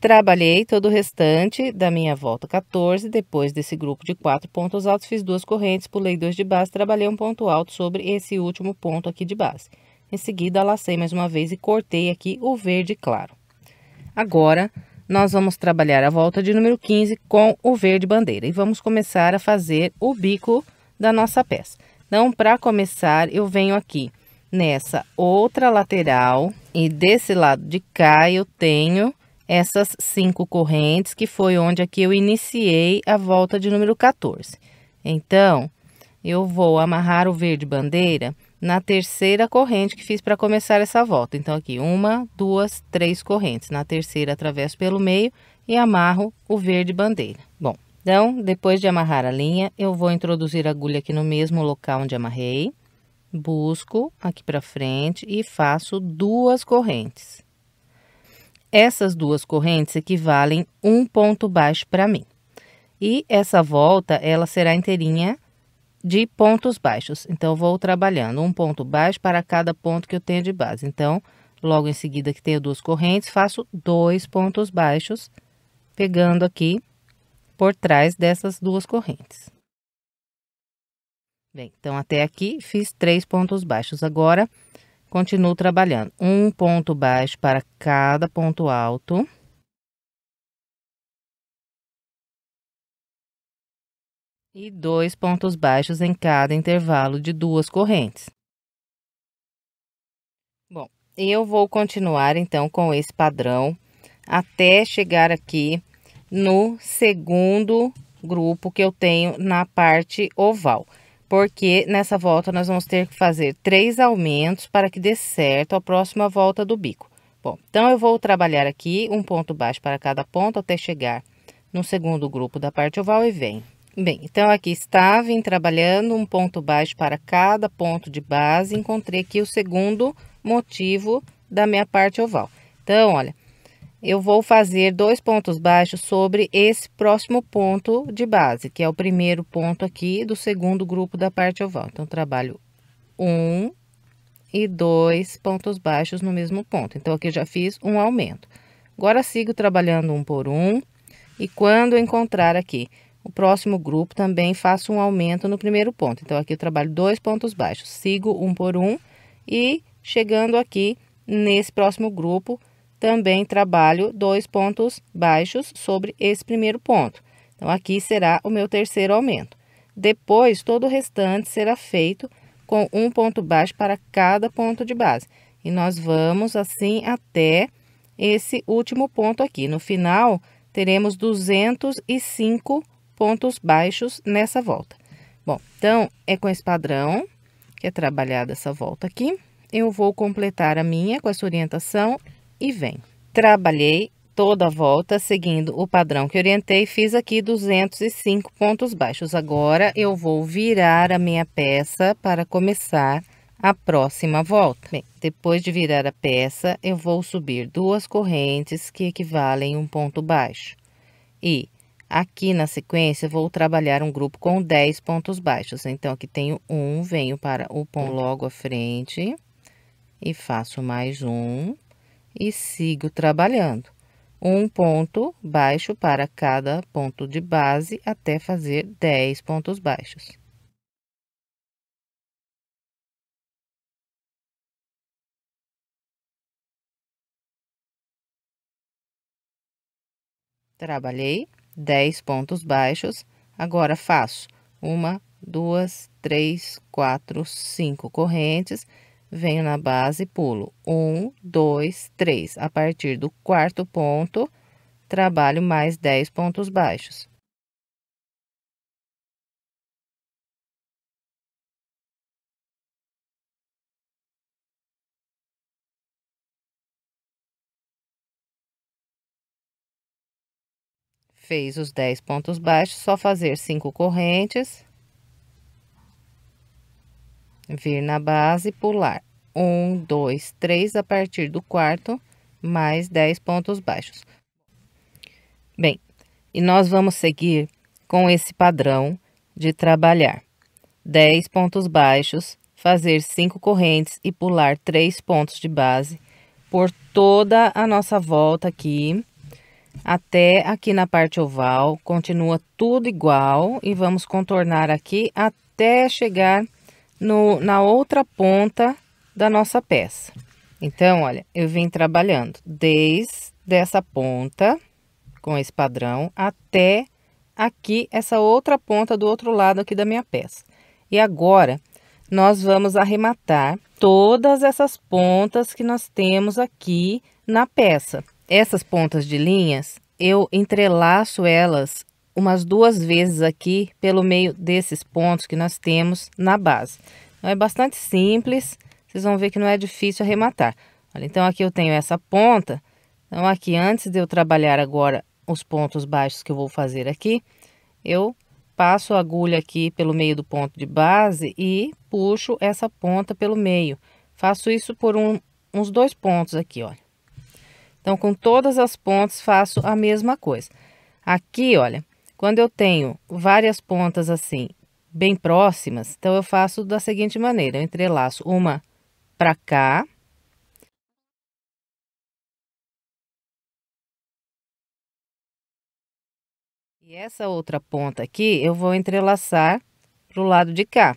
Trabalhei todo o restante da minha volta 14, depois desse grupo de quatro pontos altos, fiz duas correntes, pulei dois de base, trabalhei um ponto alto sobre esse último ponto aqui de base. Em seguida, lacei mais uma vez e cortei aqui o verde claro. Agora, nós vamos trabalhar a volta de número 15 com o verde bandeira e vamos começar a fazer o bico da nossa peça. Então, para começar, eu venho aqui nessa outra lateral e desse lado de cá eu tenho essas cinco correntes, que foi onde aqui é eu iniciei a volta de número 14. Então, eu vou amarrar o verde bandeira na terceira corrente que fiz para começar essa volta. Então, aqui, uma, duas, três correntes. Na terceira, atravesso pelo meio e amarro o verde bandeira. Bom, então, depois de amarrar a linha, eu vou introduzir a agulha aqui no mesmo local onde amarrei, busco aqui para frente e faço duas correntes. Essas duas correntes equivalem um ponto baixo para mim. E essa volta, ela será inteirinha de pontos baixos. Então, vou trabalhando um ponto baixo para cada ponto que eu tenho de base. Então, logo em seguida que tenho duas correntes, faço dois pontos baixos, pegando aqui por trás dessas duas correntes. Bem, então, até aqui fiz três pontos baixos. Agora, continuo trabalhando um ponto baixo para cada ponto alto. e dois pontos baixos em cada intervalo de duas correntes. Bom, eu vou continuar então com esse padrão até chegar aqui no segundo grupo que eu tenho na parte oval. Porque nessa volta nós vamos ter que fazer três aumentos para que dê certo a próxima volta do bico. Bom, então eu vou trabalhar aqui um ponto baixo para cada ponto até chegar no segundo grupo da parte oval e vem Bem, então aqui está, vim trabalhando um ponto baixo para cada ponto de base, encontrei aqui o segundo motivo da minha parte oval. Então, olha, eu vou fazer dois pontos baixos sobre esse próximo ponto de base, que é o primeiro ponto aqui do segundo grupo da parte oval. Então, trabalho um e dois pontos baixos no mesmo ponto. Então, aqui já fiz um aumento. Agora, sigo trabalhando um por um, e quando encontrar aqui o próximo grupo também faço um aumento no primeiro ponto. Então, aqui eu trabalho dois pontos baixos, sigo um por um e chegando aqui nesse próximo grupo, também trabalho dois pontos baixos sobre esse primeiro ponto. Então, aqui será o meu terceiro aumento. Depois, todo o restante será feito com um ponto baixo para cada ponto de base. E nós vamos assim até esse último ponto aqui. No final, teremos 205 pontos baixos nessa volta. Bom, então, é com esse padrão que é trabalhada essa volta aqui. Eu vou completar a minha com essa orientação e vem. Trabalhei toda a volta seguindo o padrão que orientei, fiz aqui 205 pontos baixos. Agora, eu vou virar a minha peça para começar a próxima volta. Bem, depois de virar a peça, eu vou subir duas correntes que equivalem a um ponto baixo. E Aqui na sequência, vou trabalhar um grupo com 10 pontos baixos. Então, aqui tenho um, venho para o pão logo à frente e faço mais um e sigo trabalhando. Um ponto baixo para cada ponto de base até fazer 10 pontos baixos. Trabalhei 10 pontos baixos. Agora faço uma, duas, três, quatro, cinco correntes. Venho na base, pulo um, dois, três. A partir do quarto ponto, trabalho mais 10 pontos baixos. Fez os 10 pontos baixos, só fazer 5 correntes. Vir na base, pular. 1, 2, 3, a partir do quarto, mais 10 pontos baixos. Bem, e nós vamos seguir com esse padrão de trabalhar. 10 pontos baixos, fazer 5 correntes e pular 3 pontos de base por toda a nossa volta aqui até aqui na parte oval, continua tudo igual e vamos contornar aqui até chegar no, na outra ponta da nossa peça. Então, olha, eu vim trabalhando desde essa ponta com esse padrão até aqui essa outra ponta do outro lado aqui da minha peça. E agora, nós vamos arrematar todas essas pontas que nós temos aqui na peça essas pontas de linhas, eu entrelaço elas umas duas vezes aqui pelo meio desses pontos que nós temos na base. Então, é bastante simples, vocês vão ver que não é difícil arrematar. Olha, então, aqui eu tenho essa ponta. Então, aqui, antes de eu trabalhar agora os pontos baixos que eu vou fazer aqui, eu passo a agulha aqui pelo meio do ponto de base e puxo essa ponta pelo meio. Faço isso por um, uns dois pontos aqui, olha. Então, com todas as pontas, faço a mesma coisa. Aqui, olha, quando eu tenho várias pontas assim, bem próximas, então eu faço da seguinte maneira: eu entrelaço uma para cá, E essa outra ponta aqui, eu vou entrelaçar para o lado de cá.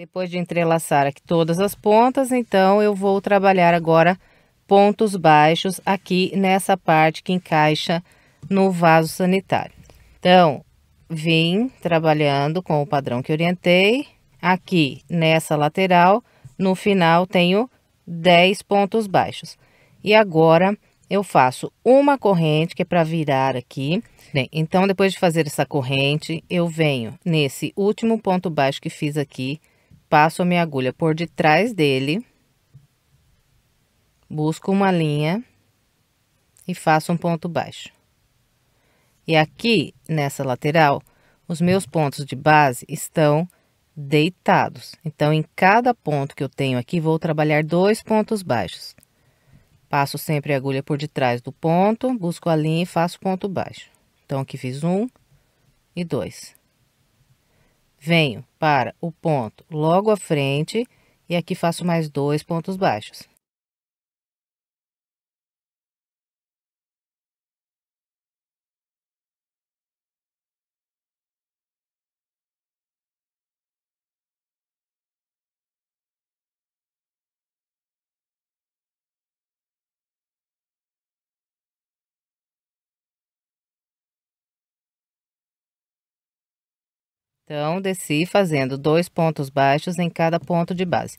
Depois de entrelaçar aqui todas as pontas, então eu vou trabalhar agora pontos baixos aqui nessa parte que encaixa no vaso sanitário. Então, vim trabalhando com o padrão que orientei. Aqui nessa lateral, no final tenho 10 pontos baixos. E agora eu faço uma corrente que é para virar aqui. Bem, né? então depois de fazer essa corrente, eu venho nesse último ponto baixo que fiz aqui passo a minha agulha por detrás dele, busco uma linha e faço um ponto baixo. E aqui, nessa lateral, os meus pontos de base estão deitados. Então, em cada ponto que eu tenho aqui, vou trabalhar dois pontos baixos. Passo sempre a agulha por detrás do ponto, busco a linha e faço ponto baixo. Então, aqui fiz um e dois venho para o ponto logo à frente e aqui faço mais dois pontos baixos. Então, desci fazendo dois pontos baixos em cada ponto de base.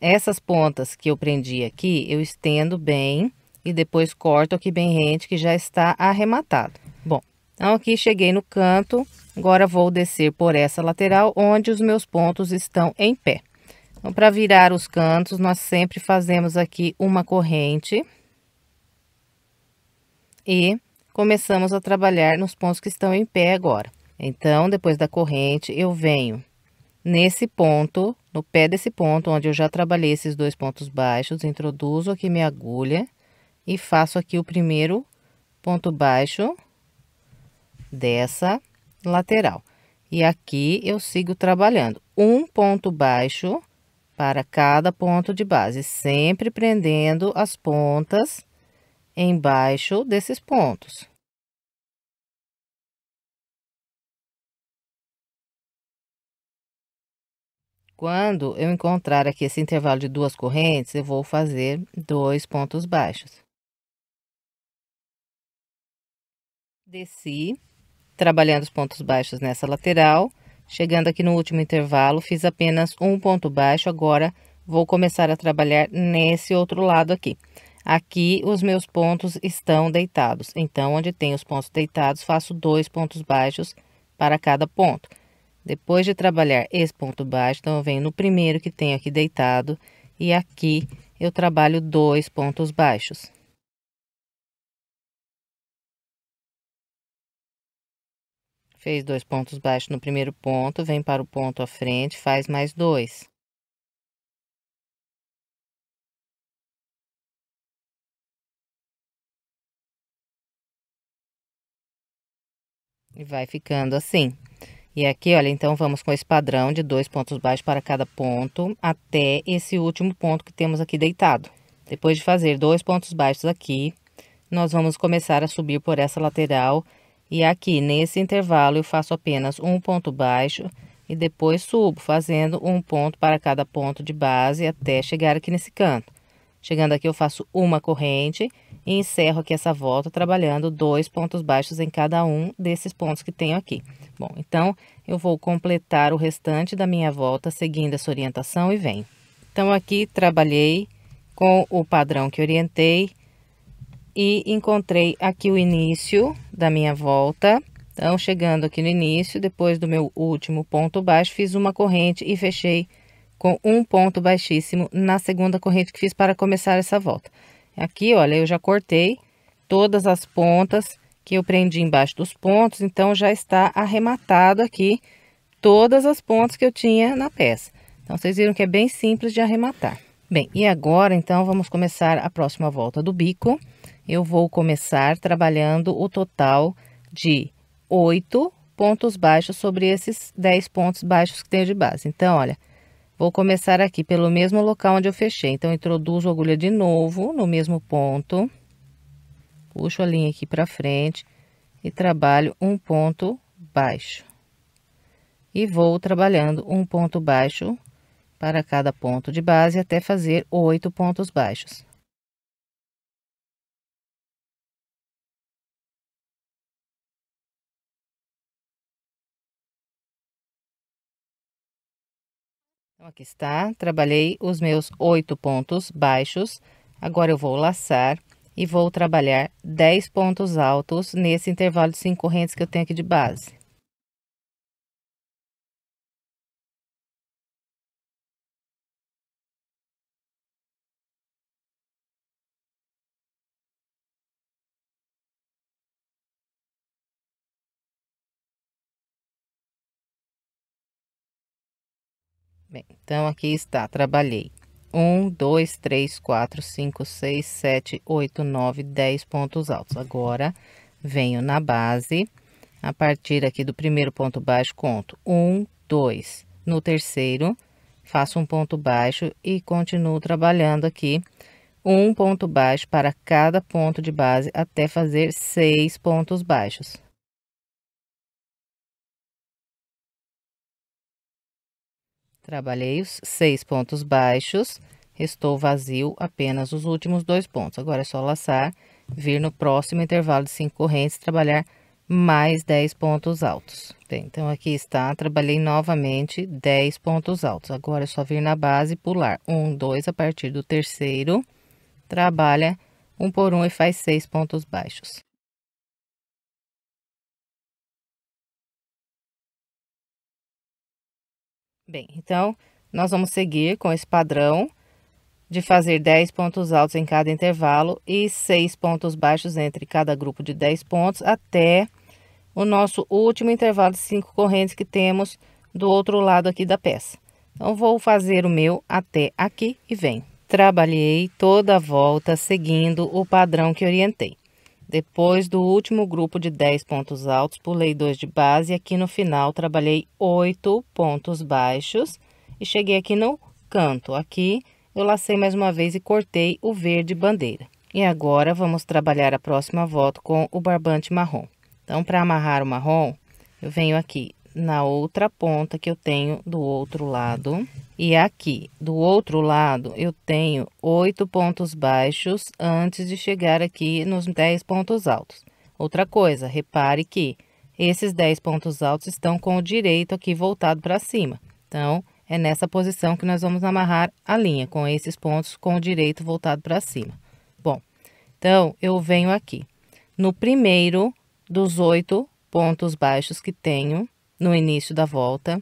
Essas pontas que eu prendi aqui, eu estendo bem e depois corto aqui bem rente, que já está arrematado. Bom, então aqui cheguei no canto, agora vou descer por essa lateral, onde os meus pontos estão em pé. Então, para virar os cantos, nós sempre fazemos aqui uma corrente e começamos a trabalhar nos pontos que estão em pé agora. Então, depois da corrente, eu venho nesse ponto, no pé desse ponto, onde eu já trabalhei esses dois pontos baixos, introduzo aqui minha agulha e faço aqui o primeiro ponto baixo dessa lateral. E aqui eu sigo trabalhando um ponto baixo para cada ponto de base, sempre prendendo as pontas embaixo desses pontos. Quando eu encontrar aqui esse intervalo de duas correntes, eu vou fazer dois pontos baixos. Desci, trabalhando os pontos baixos nessa lateral. Chegando aqui no último intervalo, fiz apenas um ponto baixo. Agora, vou começar a trabalhar nesse outro lado aqui. Aqui, os meus pontos estão deitados. Então, onde tem os pontos deitados, faço dois pontos baixos para cada ponto. Depois de trabalhar esse ponto baixo, então eu venho no primeiro que tenho aqui deitado e aqui eu trabalho dois pontos baixos. Fez dois pontos baixos no primeiro ponto, vem para o ponto à frente, faz mais dois. E vai ficando assim. E aqui, olha, então vamos com esse padrão de dois pontos baixos para cada ponto até esse último ponto que temos aqui deitado. Depois de fazer dois pontos baixos aqui, nós vamos começar a subir por essa lateral e aqui nesse intervalo eu faço apenas um ponto baixo e depois subo fazendo um ponto para cada ponto de base até chegar aqui nesse canto. Chegando aqui eu faço uma corrente e encerro aqui essa volta trabalhando dois pontos baixos em cada um desses pontos que tenho aqui. Bom, então, eu vou completar o restante da minha volta seguindo essa orientação e venho. Então, aqui trabalhei com o padrão que orientei e encontrei aqui o início da minha volta. Então, chegando aqui no início, depois do meu último ponto baixo, fiz uma corrente e fechei com um ponto baixíssimo na segunda corrente que fiz para começar essa volta. Aqui, olha, eu já cortei todas as pontas que eu prendi embaixo dos pontos, então já está arrematado aqui todas as pontas que eu tinha na peça. Então, vocês viram que é bem simples de arrematar. Bem, e agora, então, vamos começar a próxima volta do bico. Eu vou começar trabalhando o total de oito pontos baixos sobre esses dez pontos baixos que tenho de base. Então, olha, Vou começar aqui pelo mesmo local onde eu fechei. Então, introduzo a agulha de novo no mesmo ponto. Puxo a linha aqui para frente e trabalho um ponto baixo. E vou trabalhando um ponto baixo para cada ponto de base até fazer oito pontos baixos. aqui está, trabalhei os meus oito pontos baixos, agora eu vou laçar e vou trabalhar 10 pontos altos nesse intervalo de 5 correntes que eu tenho aqui de base. Bem, então aqui está, trabalhei. 1, 2, 3, 4, 5, 6, 7, 8, 9, 10 pontos altos. Agora, venho na base, a partir aqui do primeiro ponto baixo, conto 1, 2. No terceiro, faço um ponto baixo e continuo trabalhando aqui um ponto baixo para cada ponto de base até fazer seis pontos baixos. Trabalhei os seis pontos baixos, restou vazio apenas os últimos dois pontos. Agora é só laçar, vir no próximo intervalo de cinco correntes, trabalhar mais 10 pontos altos. Bem, então, aqui está, trabalhei novamente 10 pontos altos. Agora é só vir na base e pular. Um, dois, a partir do terceiro, trabalha um por um e faz seis pontos baixos. Bem, então nós vamos seguir com esse padrão de fazer 10 pontos altos em cada intervalo e 6 pontos baixos entre cada grupo de 10 pontos até o nosso último intervalo de 5 correntes que temos do outro lado aqui da peça. Então, vou fazer o meu até aqui e venho. Trabalhei toda a volta seguindo o padrão que orientei. Depois do último grupo de 10 pontos altos, pulei dois de base e aqui no final trabalhei 8 pontos baixos e cheguei aqui no canto. Aqui eu lacei mais uma vez e cortei o verde bandeira. E agora vamos trabalhar a próxima volta com o barbante marrom. Então, para amarrar o marrom, eu venho aqui na outra ponta que eu tenho do outro lado. E aqui, do outro lado, eu tenho oito pontos baixos antes de chegar aqui nos dez pontos altos. Outra coisa, repare que esses dez pontos altos estão com o direito aqui voltado para cima. Então, é nessa posição que nós vamos amarrar a linha, com esses pontos com o direito voltado para cima. Bom, então, eu venho aqui. No primeiro dos oito pontos baixos que tenho, no início da volta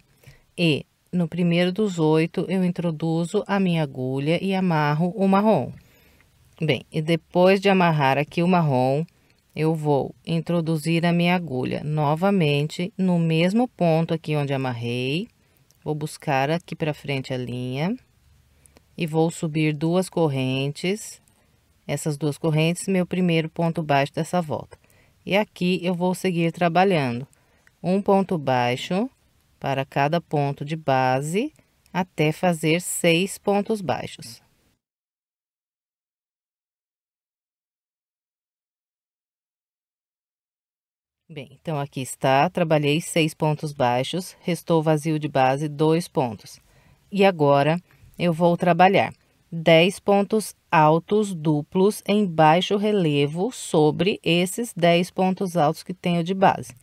e no primeiro dos oito eu introduzo a minha agulha e amarro o marrom. Bem, e depois de amarrar aqui o marrom, eu vou introduzir a minha agulha novamente no mesmo ponto aqui onde amarrei. Vou buscar aqui para frente a linha e vou subir duas correntes. Essas duas correntes, meu primeiro ponto baixo dessa volta. E aqui eu vou seguir trabalhando um ponto baixo para cada ponto de base até fazer seis pontos baixos. Bem, então aqui está, trabalhei seis pontos baixos, restou vazio de base dois pontos. E agora eu vou trabalhar 10 pontos altos duplos em baixo relevo sobre esses 10 pontos altos que tenho de base.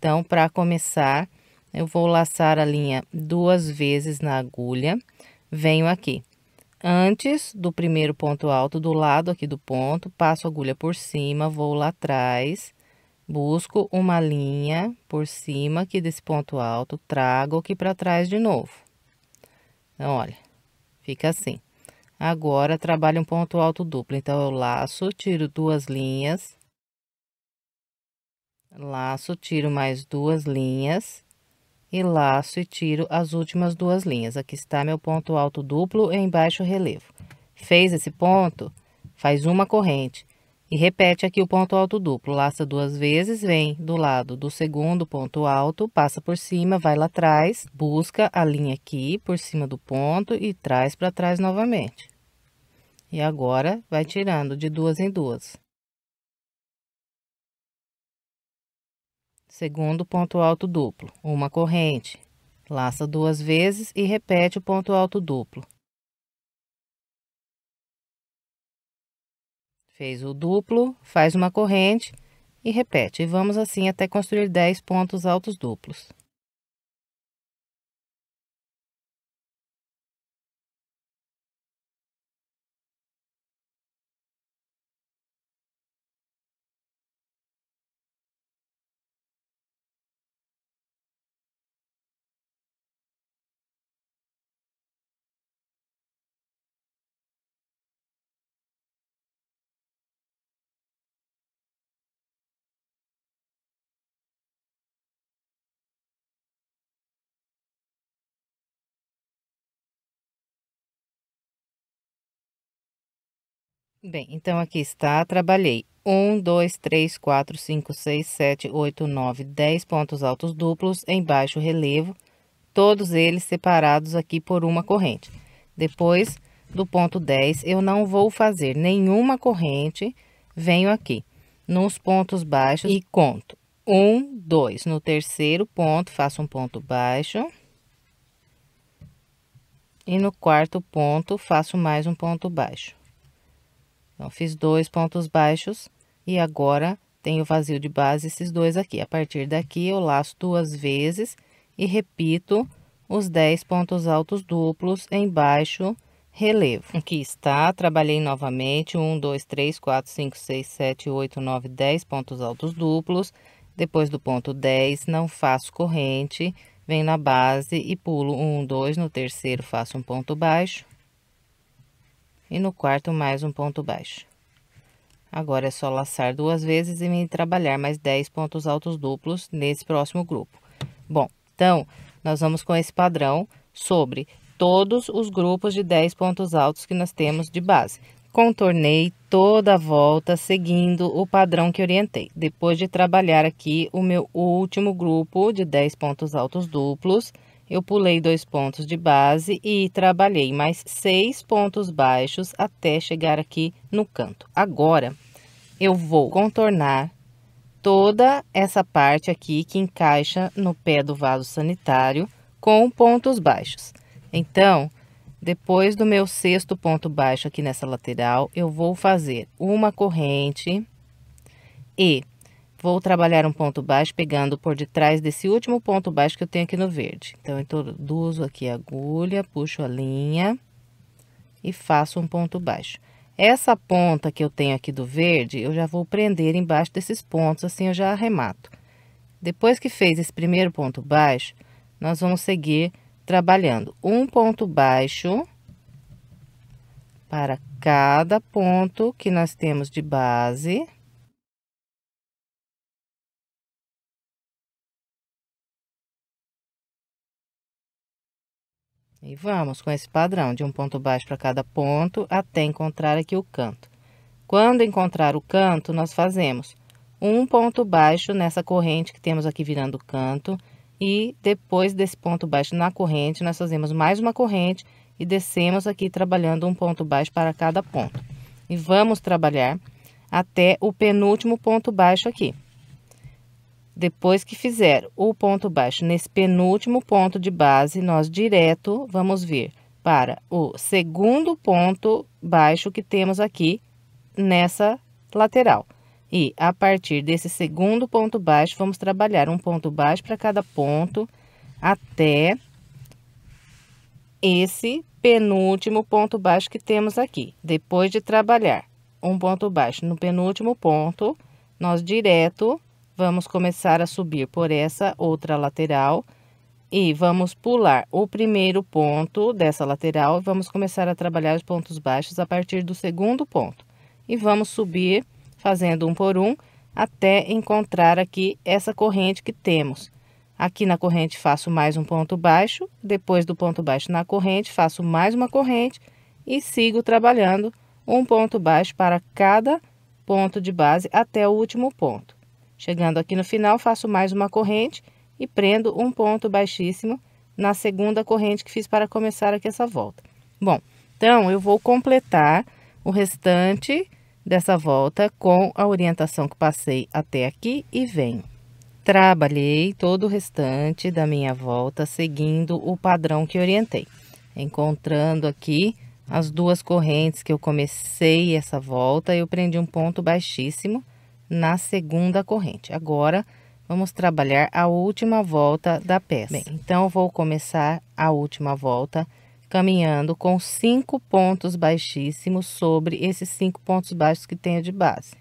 Então, para começar, eu vou laçar a linha duas vezes na agulha, venho aqui. Antes do primeiro ponto alto, do lado aqui do ponto, passo a agulha por cima, vou lá atrás, busco uma linha por cima aqui desse ponto alto, trago aqui para trás de novo. Então, olha, fica assim. Agora, trabalho um ponto alto duplo. Então, eu laço, tiro duas linhas, Laço, tiro mais duas linhas e laço e tiro as últimas duas linhas. Aqui está meu ponto alto duplo em baixo relevo. Fez esse ponto, faz uma corrente e repete aqui o ponto alto duplo. Laça duas vezes, vem do lado do segundo ponto alto, passa por cima, vai lá atrás, busca a linha aqui por cima do ponto e traz para trás novamente. E agora, vai tirando de duas em duas. Segundo ponto alto duplo, uma corrente. Laça duas vezes e repete o ponto alto duplo. Fez o duplo, faz uma corrente e repete. E vamos assim até construir 10 pontos altos duplos. Bem, então aqui está, trabalhei 1, 2, 3, 4, 5, 6, 7, 8, 9, 10 pontos altos duplos em baixo relevo, todos eles separados aqui por uma corrente. Depois do ponto 10, eu não vou fazer nenhuma corrente, venho aqui nos pontos baixos e conto. 1, 2, no terceiro ponto faço um ponto baixo. E no quarto ponto faço mais um ponto baixo. Então, fiz dois pontos baixos e agora tenho vazio de base esses dois aqui. A partir daqui, eu laço duas vezes e repito os 10 pontos altos duplos em baixo relevo. Aqui está, trabalhei novamente, 1, 2, 3, 4, 5, 6, 7, 8, 9, 10 pontos altos duplos. Depois do ponto 10, não faço corrente, venho na base e pulo 1, 2, no terceiro faço um ponto baixo e no quarto mais um ponto baixo. Agora é só laçar duas vezes e me trabalhar mais 10 pontos altos duplos nesse próximo grupo. Bom, então, nós vamos com esse padrão sobre todos os grupos de 10 pontos altos que nós temos de base. Contornei toda a volta seguindo o padrão que orientei. Depois de trabalhar aqui o meu último grupo de 10 pontos altos duplos, eu pulei dois pontos de base e trabalhei mais seis pontos baixos até chegar aqui no canto. Agora, eu vou contornar toda essa parte aqui que encaixa no pé do vaso sanitário com pontos baixos. Então, depois do meu sexto ponto baixo aqui nessa lateral, eu vou fazer uma corrente e Vou trabalhar um ponto baixo pegando por detrás desse último ponto baixo que eu tenho aqui no verde. Então, eu introduzo aqui a agulha, puxo a linha e faço um ponto baixo. Essa ponta que eu tenho aqui do verde, eu já vou prender embaixo desses pontos, assim eu já arremato. Depois que fez esse primeiro ponto baixo, nós vamos seguir trabalhando um ponto baixo para cada ponto que nós temos de base. E vamos com esse padrão de um ponto baixo para cada ponto até encontrar aqui o canto. Quando encontrar o canto, nós fazemos um ponto baixo nessa corrente que temos aqui virando o canto e depois desse ponto baixo na corrente, nós fazemos mais uma corrente e descemos aqui trabalhando um ponto baixo para cada ponto. E vamos trabalhar até o penúltimo ponto baixo aqui. Depois que fizer o ponto baixo nesse penúltimo ponto de base, nós direto vamos vir para o segundo ponto baixo que temos aqui nessa lateral. E a partir desse segundo ponto baixo, vamos trabalhar um ponto baixo para cada ponto até esse penúltimo ponto baixo que temos aqui. Depois de trabalhar um ponto baixo no penúltimo ponto, nós direto Vamos começar a subir por essa outra lateral e vamos pular o primeiro ponto dessa lateral e vamos começar a trabalhar os pontos baixos a partir do segundo ponto. E vamos subir fazendo um por um até encontrar aqui essa corrente que temos. Aqui na corrente faço mais um ponto baixo, depois do ponto baixo na corrente faço mais uma corrente e sigo trabalhando um ponto baixo para cada ponto de base até o último ponto. Chegando aqui no final, faço mais uma corrente e prendo um ponto baixíssimo na segunda corrente que fiz para começar aqui essa volta. Bom, então, eu vou completar o restante dessa volta com a orientação que passei até aqui e venho. Trabalhei todo o restante da minha volta seguindo o padrão que orientei, encontrando aqui as duas correntes que eu comecei essa volta, eu prendi um ponto baixíssimo na segunda corrente. Agora, vamos trabalhar a última volta da peça. Bem, então, vou começar a última volta caminhando com cinco pontos baixíssimos sobre esses cinco pontos baixos que tenho de base.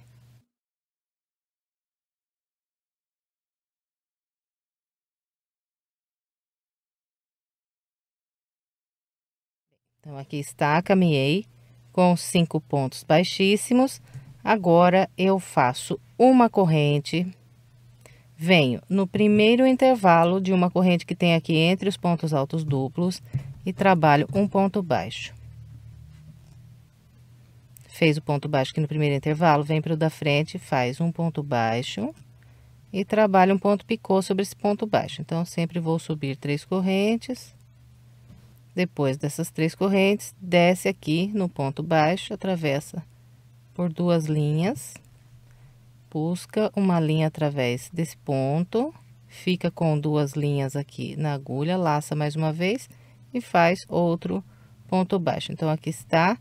Então, aqui está, caminhei com cinco pontos baixíssimos. Agora eu faço uma corrente, venho no primeiro intervalo de uma corrente que tem aqui entre os pontos altos duplos e trabalho um ponto baixo. Fez o ponto baixo aqui no primeiro intervalo, vem para o da frente, faz um ponto baixo e trabalho um ponto picô sobre esse ponto baixo. Então, sempre vou subir três correntes. Depois dessas três correntes, desce aqui no ponto baixo, atravessa por duas linhas, busca uma linha através desse ponto, fica com duas linhas aqui na agulha, laça mais uma vez e faz outro ponto baixo. Então, aqui está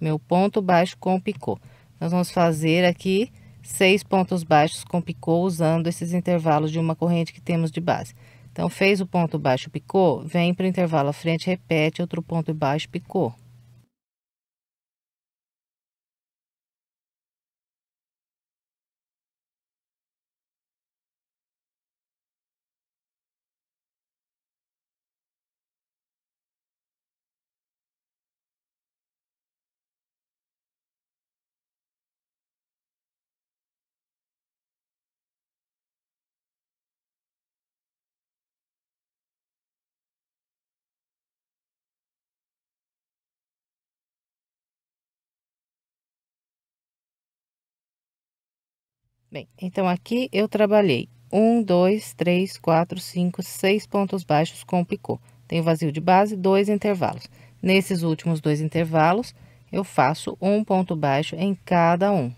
meu ponto baixo com picô. Nós vamos fazer aqui seis pontos baixos com picô usando esses intervalos de uma corrente que temos de base. Então, fez o ponto baixo, picô, vem para o intervalo à frente, repete outro ponto baixo, picô. Bem, então aqui eu trabalhei um, dois, três, quatro, cinco, seis pontos baixos com picô. tem vazio de base, dois intervalos. Nesses últimos dois intervalos, eu faço um ponto baixo em cada um.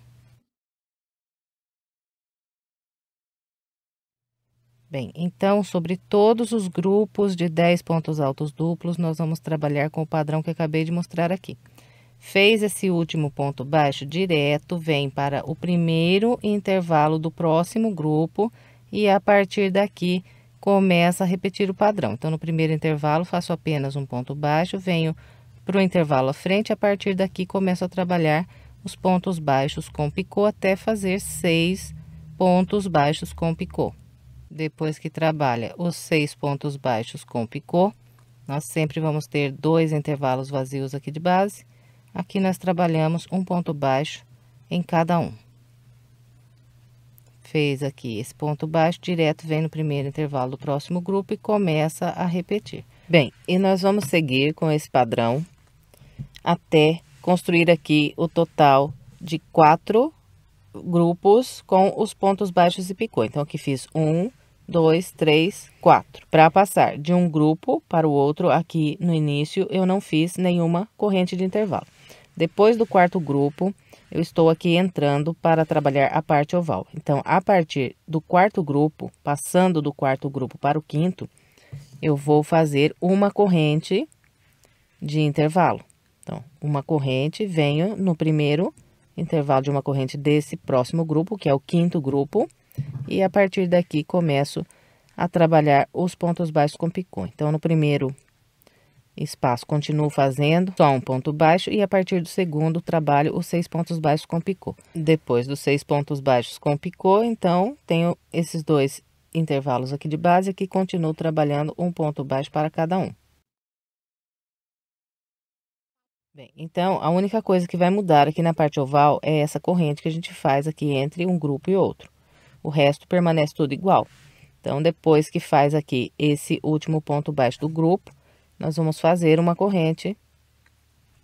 Bem, então, sobre todos os grupos de 10 pontos altos duplos, nós vamos trabalhar com o padrão que acabei de mostrar aqui. Fez esse último ponto baixo direto, vem para o primeiro intervalo do próximo grupo e a partir daqui começa a repetir o padrão. Então, no primeiro intervalo, faço apenas um ponto baixo, venho para o intervalo à frente, a partir daqui começo a trabalhar os pontos baixos com picô até fazer seis pontos baixos com picô. Depois que trabalha os seis pontos baixos com picô, nós sempre vamos ter dois intervalos vazios aqui de base Aqui nós trabalhamos um ponto baixo em cada um. Fez aqui esse ponto baixo, direto vem no primeiro intervalo do próximo grupo e começa a repetir. Bem, e nós vamos seguir com esse padrão até construir aqui o total de quatro grupos com os pontos baixos e picô. Então, aqui fiz um, dois, três, quatro. Para passar de um grupo para o outro, aqui no início, eu não fiz nenhuma corrente de intervalo. Depois do quarto grupo, eu estou aqui entrando para trabalhar a parte oval. Então, a partir do quarto grupo, passando do quarto grupo para o quinto, eu vou fazer uma corrente de intervalo. Então, uma corrente, venho no primeiro intervalo de uma corrente desse próximo grupo, que é o quinto grupo, e a partir daqui começo a trabalhar os pontos baixos com picô. Então, no primeiro Espaço, continuo fazendo só um ponto baixo e a partir do segundo trabalho os seis pontos baixos com picô. Depois dos seis pontos baixos com picô, então, tenho esses dois intervalos aqui de base que continuo trabalhando um ponto baixo para cada um. Bem, então, a única coisa que vai mudar aqui na parte oval é essa corrente que a gente faz aqui entre um grupo e outro. O resto permanece tudo igual. Então, depois que faz aqui esse último ponto baixo do grupo, nós vamos fazer uma corrente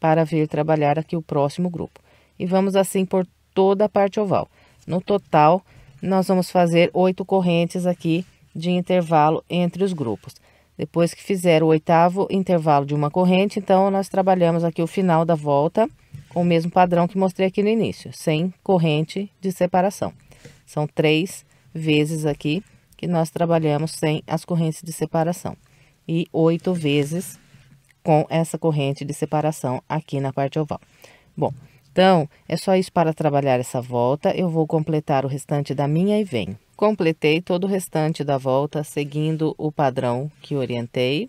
para vir trabalhar aqui o próximo grupo. E vamos assim por toda a parte oval. No total, nós vamos fazer oito correntes aqui de intervalo entre os grupos. Depois que fizer o oitavo intervalo de uma corrente, então, nós trabalhamos aqui o final da volta com o mesmo padrão que mostrei aqui no início, sem corrente de separação. São três vezes aqui que nós trabalhamos sem as correntes de separação e oito vezes com essa corrente de separação aqui na parte oval. Bom, então, é só isso para trabalhar essa volta. Eu vou completar o restante da minha e venho. Completei todo o restante da volta seguindo o padrão que orientei.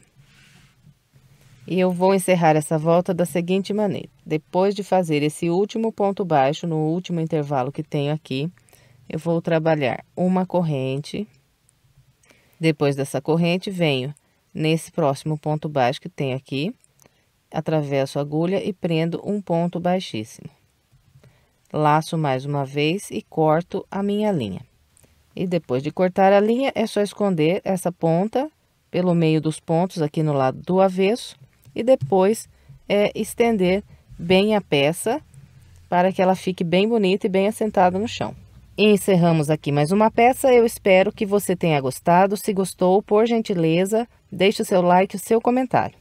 E eu vou encerrar essa volta da seguinte maneira. Depois de fazer esse último ponto baixo, no último intervalo que tenho aqui, eu vou trabalhar uma corrente. Depois dessa corrente, venho Nesse próximo ponto baixo que tem aqui, atravesso a agulha e prendo um ponto baixíssimo. Laço mais uma vez e corto a minha linha. E depois de cortar a linha, é só esconder essa ponta pelo meio dos pontos aqui no lado do avesso e depois é estender bem a peça para que ela fique bem bonita e bem assentada no chão. E encerramos aqui mais uma peça, eu espero que você tenha gostado. Se gostou, por gentileza, Deixe o seu like, o seu comentário.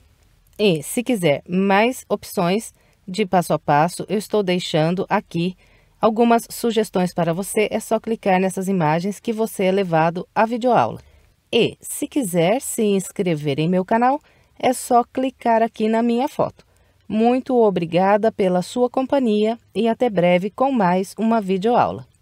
E se quiser mais opções de passo a passo, eu estou deixando aqui algumas sugestões para você. É só clicar nessas imagens que você é levado à videoaula. E se quiser se inscrever em meu canal, é só clicar aqui na minha foto. Muito obrigada pela sua companhia e até breve com mais uma videoaula.